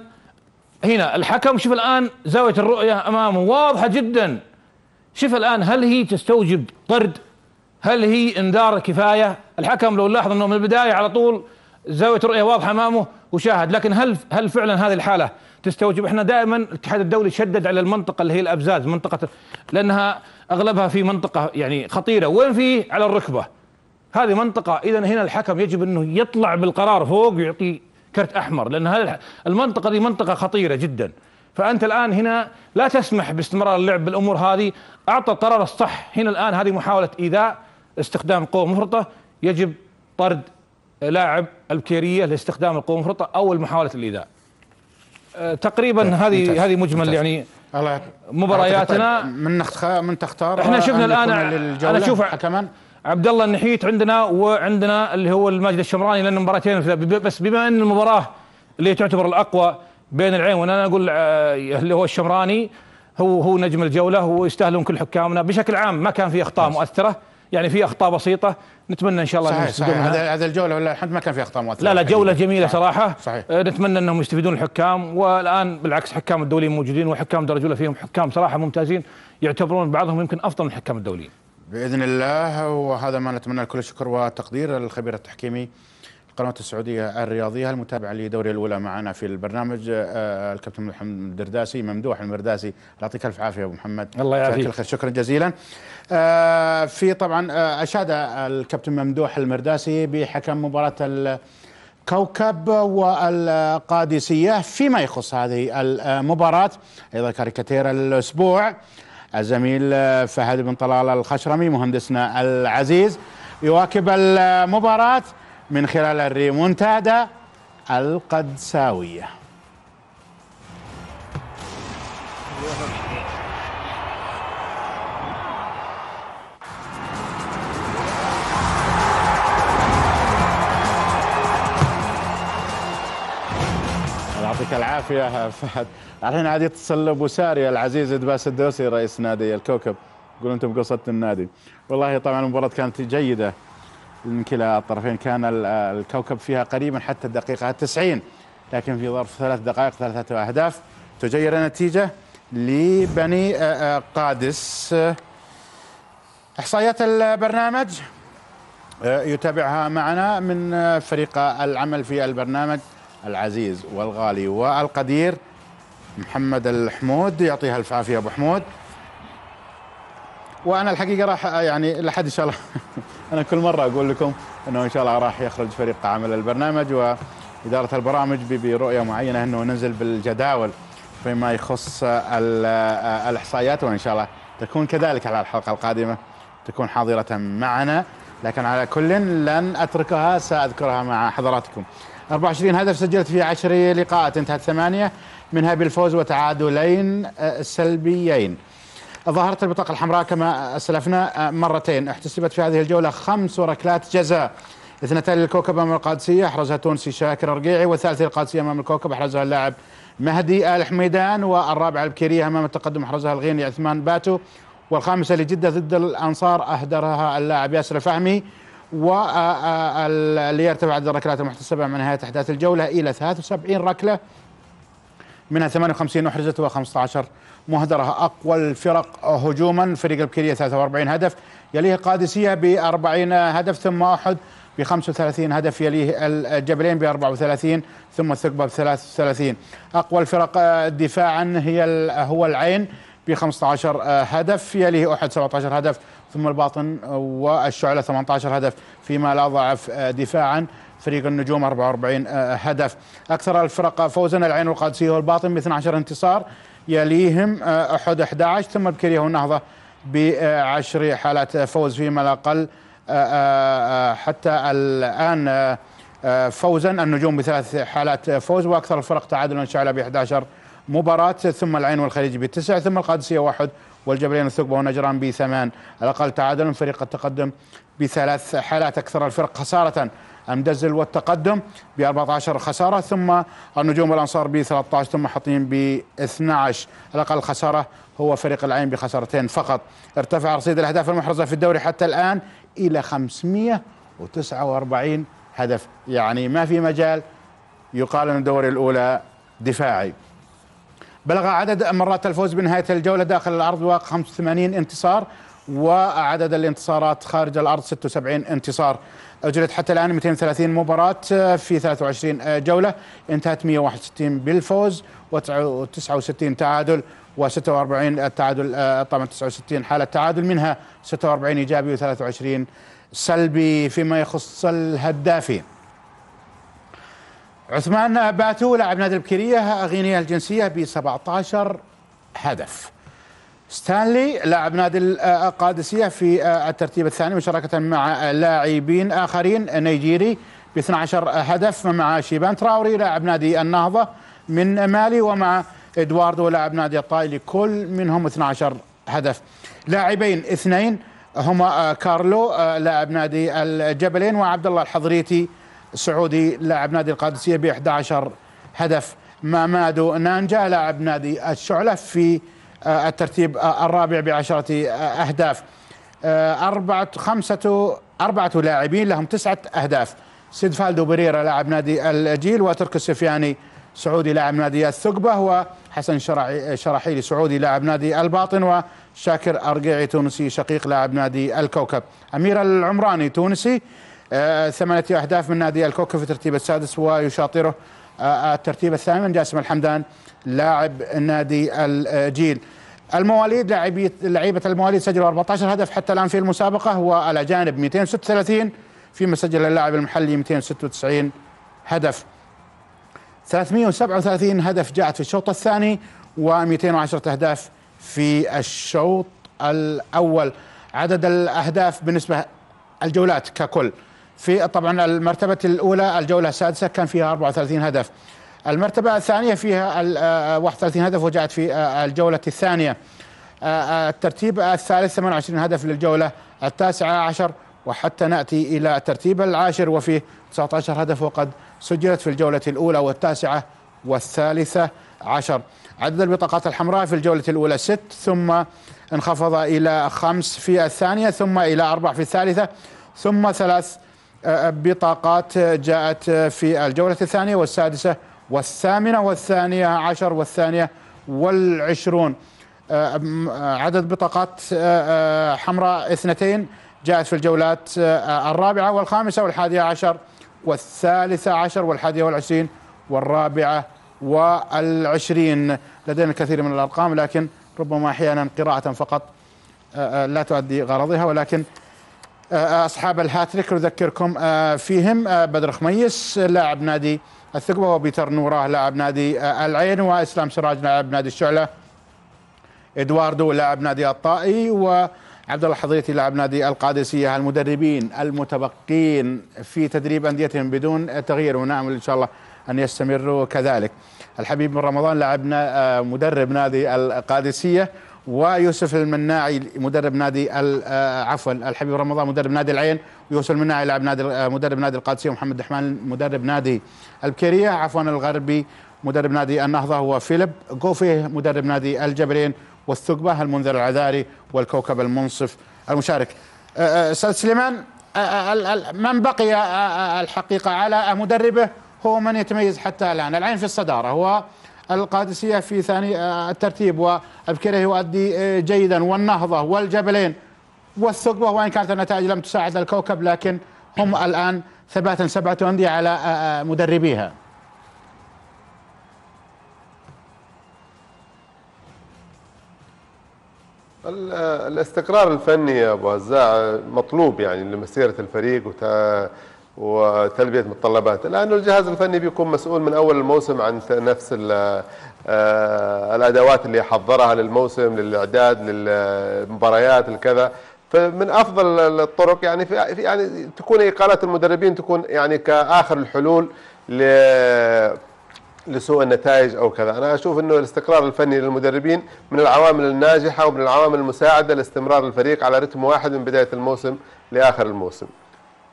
هنا الحكم شوف الان زاويه الرؤيه امامه واضحه جدا شوف الان هل هي تستوجب طرد؟ هل هي انذار كفايه؟ الحكم لو لاحظ انه من البدايه على طول زاويه الرؤيه واضحه امامه وشاهد لكن هل هل فعلا هذه الحاله تستوجب احنا دائما الاتحاد الدولي شدد على المنطقه اللي هي الابزاز منطقه لانها اغلبها في منطقه يعني خطيره وين في على الركبه هذه منطقة إذا هنا الحكم يجب أنه يطلع بالقرار فوق ويعطي كرت أحمر لأن هذه المنطقة دي منطقة خطيرة جدا فأنت الآن هنا لا تسمح باستمرار اللعب بالأمور هذه أعطى القرار الصح هنا الآن هذه محاولة إيذاء استخدام قوة مفرطة يجب طرد لاعب البكيرية لاستخدام القوة المفرطة أو محاولة الإيذاء أه، تقريبا هذه هذه مجمل يعني مبارياتنا طيب، من من تختار احنا شفنا الان انا اشوف حكما عبد الله النحيت عندنا وعندنا اللي هو الماجد الشمراني لان مباراتين بس بما ان المباراه اللي تعتبر الاقوى بين العين وانا اقول آه، اللي هو الشمراني هو هو نجم الجوله ويستاهلون كل حكامنا بشكل عام ما كان في اخطاء مؤثره يعني في اخطاء بسيطه نتمنى ان شاء الله صحيح صحيح هذا هذا الجوله ولا الحمد ما كان في اخطاء مؤثره لا لا جوله جميله صحيح صراحه صحيح آه، نتمنى انهم يستفيدون الحكام والان بالعكس حكام الدوليين موجودين وحكام الدرجه الاولى فيهم حكام صراحه ممتازين يعتبرون بعضهم يمكن افضل من الحكام الدوليين باذن الله وهذا ما نتمنى كل الشكر والتقدير للخبير التحكيمي القناة السعودية الرياضية المتابعة لدوري الأولى معنا في البرنامج آه، الكابتن محمد الدرداسي ممدوح المرداسي يعطيك ألف عافية أبو محمد الله يعافيك الخير شكرا جزيلا آه، في طبعا آه، أشاد الكابتن ممدوح المرداسي بحكم مباراة كوكب والقادسية فيما يخص هذه المباراة أيضا كاريكاتير الأسبوع الزميل آه، فهد بن طلال الخشرمي مهندسنا العزيز يواكب المباراة من خلال الريمونتادا القدساوية يعطيك العافية فهد الحين عاد يتصل ابو ساري العزيز دباس الدوسي رئيس نادي الكوكب يقول انتم قصدتوا النادي والله طبعا المباراه كانت جيده من كلا الطرفين كان الكوكب فيها قريبا حتى الدقيقه 90 لكن في ظرف ثلاث دقائق ثلاثه اهداف تجير النتيجه لبني آه، آه، قادس احصائيات البرنامج آه، يتابعها معنا من فريق العمل في البرنامج العزيز والغالي والقدير محمد الحمود يعطيها الف عافيه ابو حمود وانا الحقيقه راح يعني لحد ان شاء الله انا كل مره اقول لكم انه ان شاء الله راح يخرج فريق عمل البرنامج واداره البرامج برؤيه معينه انه ننزل بالجداول فيما يخص الاحصائيات وان شاء الله تكون كذلك على الحلقه القادمه تكون حاضره معنا لكن على كل لن اتركها ساذكرها مع حضراتكم 24 هدف سجلت في 10 لقاءات انتهت ثمانيه منها بالفوز وتعادلين آه، سلبيين ظهرت البطاقة الحمراء كما أسلفنا آه، مرتين احتسبت في هذه الجولة خمس ركلات جزاء اثنتان للكوكب امام القادسيه احرزها تونسي شاكر الرقيعي والثالثه للقادسيه امام الكوكب احرزها اللاعب مهدي ال حميدان والرابعه البكيريه امام التقدم احرزها الغيني عثمان باتو والخامسه لجده ضد الانصار اهدرها اللاعب ياسر الفهمي واللي آه، يرتفع عدد الركلات المحتسبه من نهايه احداث الجوله الى 73 ركله منها 58 أحرزت و15 مهدرة أقوى الفرق هجوما فريق البكيرية 43 هدف يليه قادسية ب 40 هدف ثم أحد ب 35 هدف يليه الجبلين ب 34 ثم الثقبة ب 33 أقوى الفرق دفاعا هي هو العين ب 15 هدف يليه أحد 17 هدف ثم الباطن والشعلة 18 هدف فيما لا ضعف دفاعا فريق النجوم 44 آه، آه، هدف أكثر الفرق فوزا العين والقادسية والباطن ب 12 انتصار يليهم آه، أحد 11 ثم بكريه والنهضة بعشر حالات فوز فيما الاقل حتى الآن فوزا النجوم بثلاث حالات فوز وأكثر الفرق تعادلا شعلة ب 11 مباراة ثم العين والخليج بتسع ثم القادسية واحد والجبلين والثقبة ونجران بثمان الأقل تعادلا فريق التقدم بثلاث حالات أكثر الفرق خسارة المدزل والتقدم ب 14 خساره ثم النجوم والانصار ب 13 ثم حاطين ب 12 الاقل خساره هو فريق العين بخسارتين فقط ارتفع رصيد الاهداف المحرزه في الدوري حتى الان الى 549 هدف يعني ما في مجال يقال ان الدوري الاولى دفاعي بلغ عدد مرات الفوز بنهاية الجولة داخل الأرض 85 انتصار وعدد الانتصارات خارج الأرض 76 انتصار أجريت حتى الآن 230 مباراة آه، في 23 آه، جولة انتهت 161 بالفوز و69 تعادل و46 التعادل آه، طبعا 69 حالة تعادل منها 46 إيجابي و23 سلبي فيما يخص الهدافين عثمان باتو لاعب نادي البكيرية غينيا الجنسية ب 17 هدف ستانلي لاعب نادي القادسية في آه، الترتيب الثاني مشاركة مع لاعبين آخرين نيجيري ب 12 هدف مع شيبان تراوري لاعب نادي النهضة من مالي ومع إدواردو لاعب نادي الطائي لكل منهم 12 هدف لاعبين اثنين هما آه، كارلو آه، لاعب نادي الجبلين وعبد الله الحضريتي سعودي لاعب نادي القادسية ب 11 هدف مامادو نانجا لاعب نادي الشعلة في آه، الترتيب آه، الرابع بعشرة آه، أهداف أربعة خمسة أربعة لاعبين لهم تسعة أهداف فالدو بريرا لاعب نادي الجيل وترك السفياني سعودي لاعب نادي الثقبة وحسن شرحيلي سعودي لاعب نادي الباطن وشاكر أرقيعي تونسي شقيق لاعب نادي الكوكب أمير العمراني تونسي ثمانية أهداف من نادي الكوكب في الترتيب السادس ويشاطره الترتيب الثامن جاسم الحمدان لاعب نادي الجيل المواليد لاعبي لعيبة المواليد سجلوا 14 هدف حتى الآن في المسابقة والأجانب 236 فيما سجل اللاعب المحلي 296 هدف 337 هدف جاءت في الشوط الثاني و210 أهداف في الشوط الأول عدد الأهداف بالنسبة الجولات ككل في طبعا المرتبة الأولى الجولة السادسة كان فيها 34 هدف المرتبة الثانية فيها 31 آه، آه، هدف وجاءت في آه، الجولة الثانية الترتيب الثالث 28 هدف للجولة التاسعة عشر وحتى نأتي إلى الترتيب العاشر وفيه 19 هدف وقد سجلت في الجولة الأولى والتاسعة والثالثة عشر عدد البطاقات الحمراء في الجولة الأولى ست ثم انخفض إلى خمس في الثانية ثم إلى أربع في الثالثة ثم ثلاث بطاقات جاءت في الجولة الثانية والسادسة والثامنة والثانية عشر والثانية والعشرون آه، عدد بطاقات آه، آه، حمراء اثنتين جاءت في الجولات الرابعة والخامسة والحادية عشر والثالثة عشر والحادية والعشرين والرابعة والعشرين لدينا الكثير من الأرقام لكن ربما أحيانا قراءة فقط لا تؤدي غرضها ولكن أصحاب الهاتريك نذكركم فيهم بدر خميس لاعب نادي الثقبه وبيتر نوراه لاعب نادي آه، العين واسلام سراج لاعب نادي الشعله ادواردو لاعب نادي الطائي و عبد الله حضيتي لاعب نادي القادسيه المدربين المتبقين في تدريب انديتهم بدون تغيير ونعمل ان شاء الله ان يستمروا كذلك. الحبيب بن رمضان لاعبنا آه، مدرب نادي القادسيه ويوسف المناعي مدرب نادي آه، عفوا الحبيب رمضان مدرب نادي العين ويوسف المناعي لاعب نادي آه، مدرب نادي القادسيه ومحمد دحمان مدرب نادي البكيريه عفوا الغربي مدرب نادي النهضه وفيليب جوفيه مدرب نادي الجبرين والثقبه المنذر العذاري والكوكب المنصف المشارك آه، استاذ سليمان من بقي الحقيقه على مدربه هو من يتميز حتى الان العين في الصداره هو القادسية في ثاني آه، الترتيب وأبكره يؤدي آه، جيدا والنهضة والجبلين والثقبة وإن كانت النتائج لم تساعد الكوكب لكن هم الآن ثباتا سبعة أندية على آه، مدربيها الاستقرار الفني يا ابو هزاع مطلوب يعني لمسيره الفريق وت... وتلبية متطلباته لأن الجهاز الفني بيكون مسؤول من أول الموسم عن نفس آه، الأدوات اللي حضرها للموسم للإعداد للمباريات الكذا فمن افضل الطرق يعني في يعني تكون اقالات المدربين تكون يعني كاخر الحلول لسوء النتائج او كذا، انا اشوف انه الاستقرار الفني للمدربين من العوامل الناجحه ومن العوامل المساعده لاستمرار الفريق على رتم واحد من بدايه الموسم لاخر الموسم.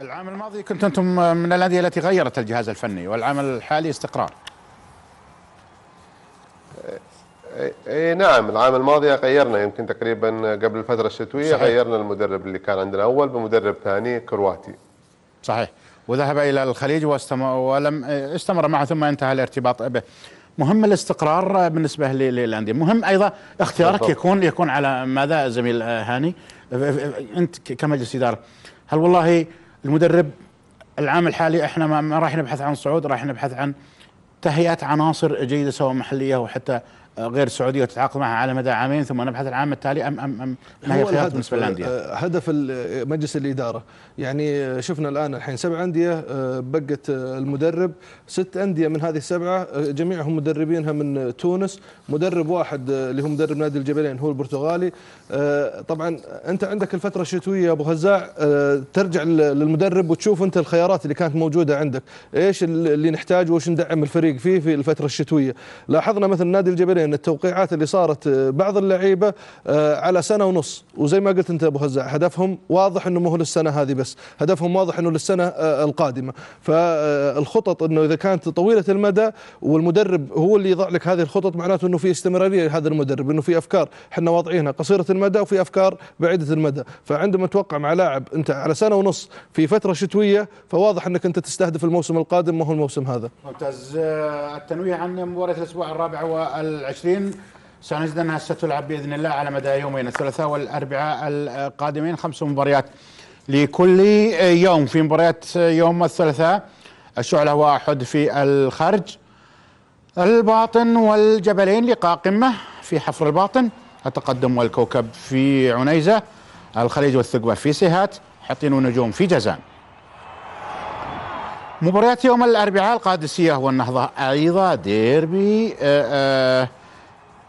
العام الماضي كنت انتم من الانديه التي غيرت الجهاز الفني والعام الحالي استقرار اي إيه، نعم العام الماضي غيرنا يمكن تقريبا قبل الفتره الشتويه صحيح. غيرنا المدرب اللي كان عندنا اول بمدرب ثاني كرواتي صحيح وذهب الى الخليج واستمر ولم استمر معه ثم انتهى الارتباط به مهم الاستقرار بالنسبه للانديه مهم ايضا اختيارك يكون يكون على ماذا زميل هاني إيه، إيه، انت كمجلس اداره هل والله المدرب العام الحالي احنا ما راح نبحث عن صعود راح نبحث عن تهيئه عناصر جيده سواء محليه وحتى غير السعوديه وتتعاقد معها على مدى عامين ثم نبحث العام التالي ام ام ام ما هي الخيارات بالنسبه للانديه؟ آه، هدف مجلس الاداره يعني آه، شفنا الان الحين سبع انديه آه، بقت المدرب ست انديه من هذه السبعه جميعهم مدربينها من تونس مدرب واحد اللي هو مدرب نادي الجبلين هو البرتغالي طبعا انت عندك الفتره الشتويه ابو هزاع ترجع للمدرب وتشوف انت الخيارات اللي كانت موجوده عندك ايش اللي نحتاجه وايش ندعم الفريق فيه في الفتره الشتويه لاحظنا مثل نادي الجبلين ان التوقيعات اللي صارت آه، بعض اللعيبه آه، على سنه ونص وزي ما قلت انت ابو هزاع هدفهم واضح انه مو للسنه هذه بس هدفهم واضح انه للسنه آه، القادمه فالخطط انه اذا كانت طويله المدى والمدرب هو اللي يضع لك هذه الخطط معناته انه في استمراريه لهذا المدرب انه في افكار احنا واضعينها قصيره المدى وفي افكار بعيده المدى فعندما توقع مع لاعب انت على سنه ونص في فتره شتويه فواضح انك انت تستهدف الموسم القادم ما هو الموسم هذا ممتاز التنويه عن مباراه الاسبوع الرابع والعشرين 2020 سنجد أنها ستلعب بإذن الله على مدى يومين الثلاثاء والأربعاء القادمين خمس مباريات لكل يوم في مباريات يوم الثلاثاء الشعلة وأحد في الخرج الباطن والجبلين لقاء قمة في حفر الباطن التقدم والكوكب في عنيزة الخليج والثقبة في سيهات حطين ونجوم في جازان مباريات يوم الأربعاء القادسية والنهضة أيضا ديربي آآ آه، آآ آه،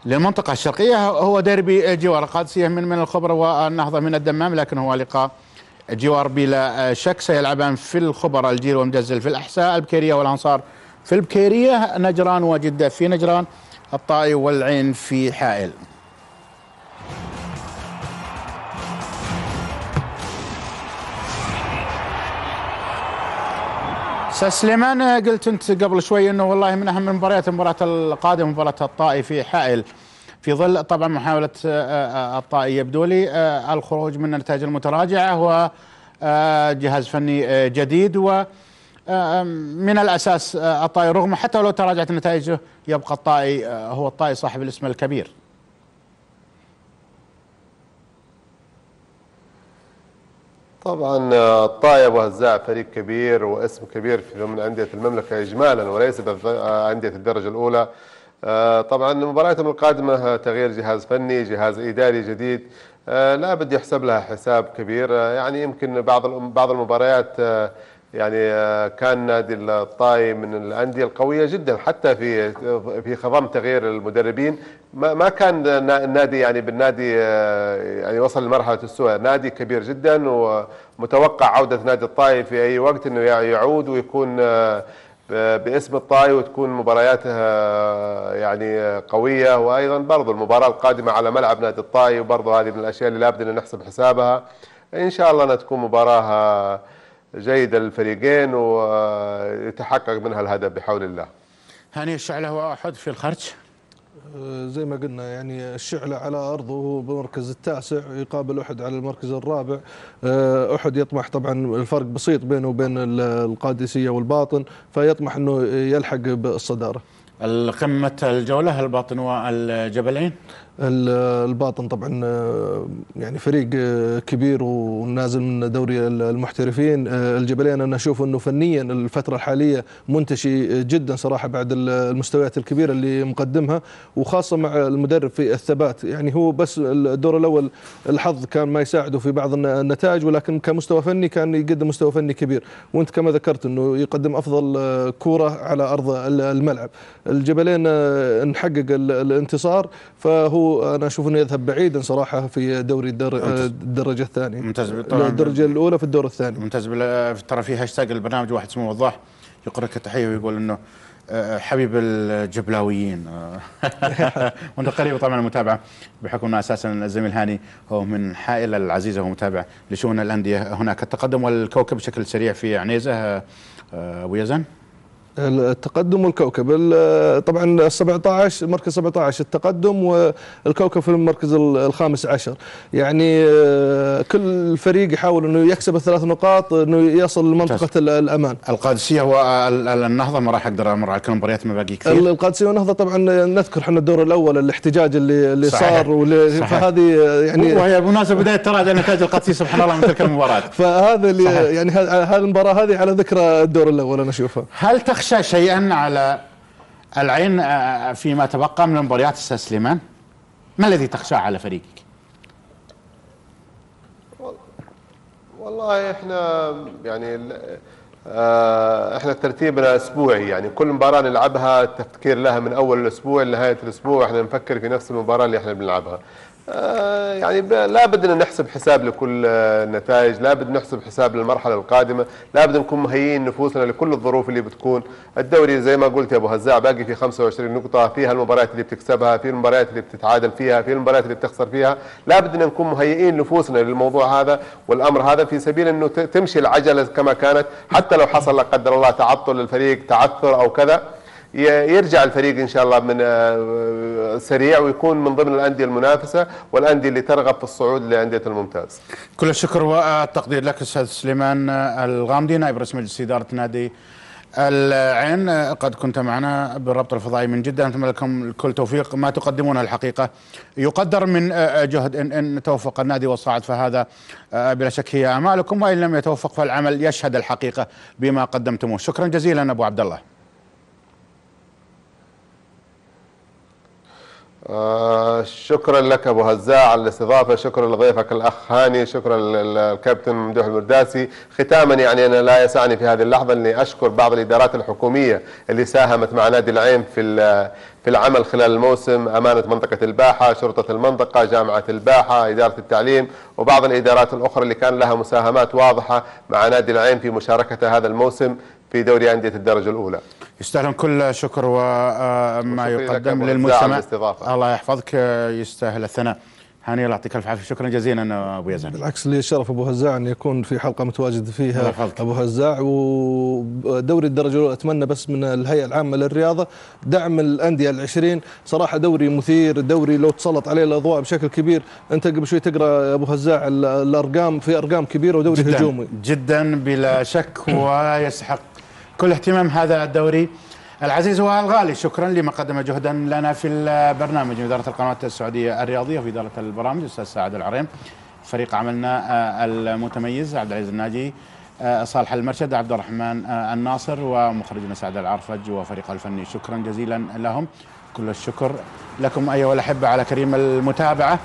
للمنطقة الشرقية هو ديربي جوار القادسية من من الخبر والنهضة من الدمام لكن هو لقاء جوار بلا شك سيلعبان في الخبر الجيل ومجزل في الأحساء البكيرية والأنصار في البكيرية نجران وجدة في نجران الطائي والعين في حائل استاذ سليمان قلت انت قبل شوي انه والله من اهم المباريات المباراه القادمه مباراه الطائي في حائل في ظل طبعا محاوله آه، آه، آه، الطائي يبدو لي الخروج من النتائج المتراجعه وجهاز فني جديد و من الاساس الطائي رغم حتى لو تراجعت نتائجه يبقى الطائي هو الطائي صاحب الاسم الكبير طبعا آه، الطايب وهزاع فريق كبير واسم كبير في من أندية المملكة إجمالا وليس آه، أندية الدرجة الأولى آه، طبعا مباراتهم القادمة تغيير جهاز فني جهاز إداري جديد لا بد يحسب لها حساب كبير يعني يمكن بعض بعض المباريات يعني آه، كان نادي الطاي من الانديه القويه جدا حتى في في خضم تغيير المدربين ما كان النادي يعني بالنادي آه، يعني وصل لمرحله السوء نادي كبير جدا ومتوقع عوده نادي الطاي في اي وقت انه يعود ويكون آه، باسم الطاي وتكون مبارياتها يعني قويه وايضا برضو المباراه القادمه على ملعب نادي الطاي وبرضو هذه من الاشياء اللي لابد ان نحسب حسابها ان شاء الله انها تكون مباراه جيدة للفريقين ويتحقق منها الهدف بحول الله هاني الشعلة وأحد في الخرج آه، زي ما قلنا يعني الشعلة على أرضه هو بمركز التاسع يقابل أحد على المركز الرابع آه، أحد يطمح طبعا الفرق بسيط بينه وبين القادسية والباطن فيطمح أنه يلحق بالصدارة القمة الجولة الباطن والجبلين الباطن طبعا آه، يعني فريق آه، كبير ونازل من دوري المحترفين آه، الجبلين انا اشوف انه فنيا الفتره الحاليه منتشي جدا صراحه بعد المستويات الكبيره اللي مقدمها وخاصه مع المدرب في الثبات يعني هو بس الدور الاول الحظ كان ما يساعده في بعض النتائج ولكن كمستوى فني كان يقدم مستوى فني كبير وانت كما ذكرت انه يقدم افضل كوره على ارض الملعب الجبلين نحقق الانتصار فهو انا اشوف انه يذهب بعيدا صراحه في دوري الدر... الدرجه الثانيه ممتاز الدرجه الاولى في الدور الثاني ممتاز ترى في هاشتاج البرنامج واحد اسمه وضاح يقول لك تحيه ويقول انه آه، حبيب الجبلاويين آه. وانت قريب طبعا المتابعه بحكم انه اساسا الزميل هاني هو من حائل العزيزه ومتابع لشؤون الانديه هناك التقدم والكوكب بشكل سريع في عنيزه ابو آه، يزن التقدم والكوكب طبعا 17 مركز 17 التقدم والكوكب في المركز الخامس عشر يعني آه، كل فريق يحاول انه يكسب الثلاث نقاط انه يصل لمنطقه الامان القادسيه والنهضه ما راح اقدر امر على كل المباريات ما باقي كثير القادسيه والنهضه طبعا نذكر احنا الدور الاول الاحتجاج اللي اللي صحيح. صار واللي صحيح. فهذه يعني وهي بمناسبه بدايه تراجع نتائج القادسيه سبحان الله من تلك المباراه فهذا اللي يعني هذه المباراه هذه على ذكرى الدور الاول انا اشوفها هل تخشى تخشى شيئا على العين آه، آه، فيما تبقى من مباريات استاذ سليمان؟ ما الذي تخشاه على فريقك؟ والله احنا يعني آه، احنا ترتيبنا اسبوعي يعني كل مباراه نلعبها التفكير لها من اول الاسبوع لنهايه الاسبوع احنا نفكر في نفس المباراه اللي احنا بنلعبها آه، يعني لا بدنا نحسب حساب لكل آه، النتائج لا بدنا نحسب حساب للمرحلة القادمة لا بدنا نكون مهيئين نفوسنا لكل الظروف اللي بتكون الدوري زي ما قلت يا أبو هزاع باقي في 25 نقطة فيها المباريات اللي بتكسبها في المباريات اللي بتتعادل فيها في المباريات اللي بتخسر فيها لا بدنا نكون مهيئين نفوسنا للموضوع هذا والأمر هذا في سبيل أنه تمشي العجلة كما كانت حتى لو حصل لا قدر الله تعطل للفريق تعثر أو كذا يرجع الفريق ان شاء الله من آه، سريع ويكون من ضمن الانديه المنافسه والانديه اللي ترغب في الصعود لانديه الممتاز. كل الشكر والتقدير لك استاذ سليمان الغامدي نائب رئيس مجلس اداره نادي العين قد كنت معنا بالربط الفضائي من جدة نتمنى لكم كل توفيق ما تقدمونه الحقيقة يقدر من آه، آه، جهد إن, إن توفق النادي وصعد فهذا بلا شك هي أمالكم وإن لم يتوفق فالعمل يشهد الحقيقة بما قدمتموه شكرا جزيلا أبو عبد الله آه، شكرا لك ابو هزاع على الاستضافه شكرا لضيفك الاخ هاني شكرا للكابتن ممدوح المرداسي ختاما يعني انا لا يسعني في هذه اللحظه اني اشكر بعض الادارات الحكوميه اللي ساهمت مع نادي العين في في العمل خلال الموسم امانه منطقه الباحه شرطه المنطقه جامعه الباحه اداره التعليم وبعض الادارات الاخرى اللي كان لها مساهمات واضحه مع نادي العين في مشاركته هذا الموسم في دوري أندية الدرجة الأولى يستاهلون كل شكر وما آه، يقدم للمجتمع الله يحفظك يستاهل الثناء هاني الله يعطيك الف عافيه شكرا جزيلا ابو يزن بالعكس لي الشرف ابو هزاع ان يكون في حلقه متواجد فيها ابو هزاع ودوري الدرجه الاولى اتمنى بس من الهيئه العامه للرياضه دعم الانديه العشرين 20 صراحه دوري مثير دوري لو تسلط عليه الاضواء بشكل كبير انت قبل شوي تقرا ابو هزاع الارقام في ارقام كبيره ودوري جداً هجومي جدا بلا شك ويسحق كل اهتمام هذا الدوري العزيز والغالي شكرا لما قدم جهدا لنا في البرنامج من إدارة القنوات السعودية الرياضية وفي إدارة البرامج الأستاذ سعد العريم فريق عملنا آه، المتميز عبد العزيز الناجي آه، صالح المرشد عبد الرحمن آه، الناصر ومخرجنا سعد العرفج وفريقه الفني شكرا جزيلا لهم كل الشكر لكم أيها الأحبة على كريم المتابعة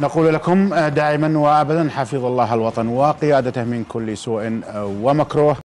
نقول لكم دائما وابدا حفظ الله الوطن وقيادته من كل سوء ومكروه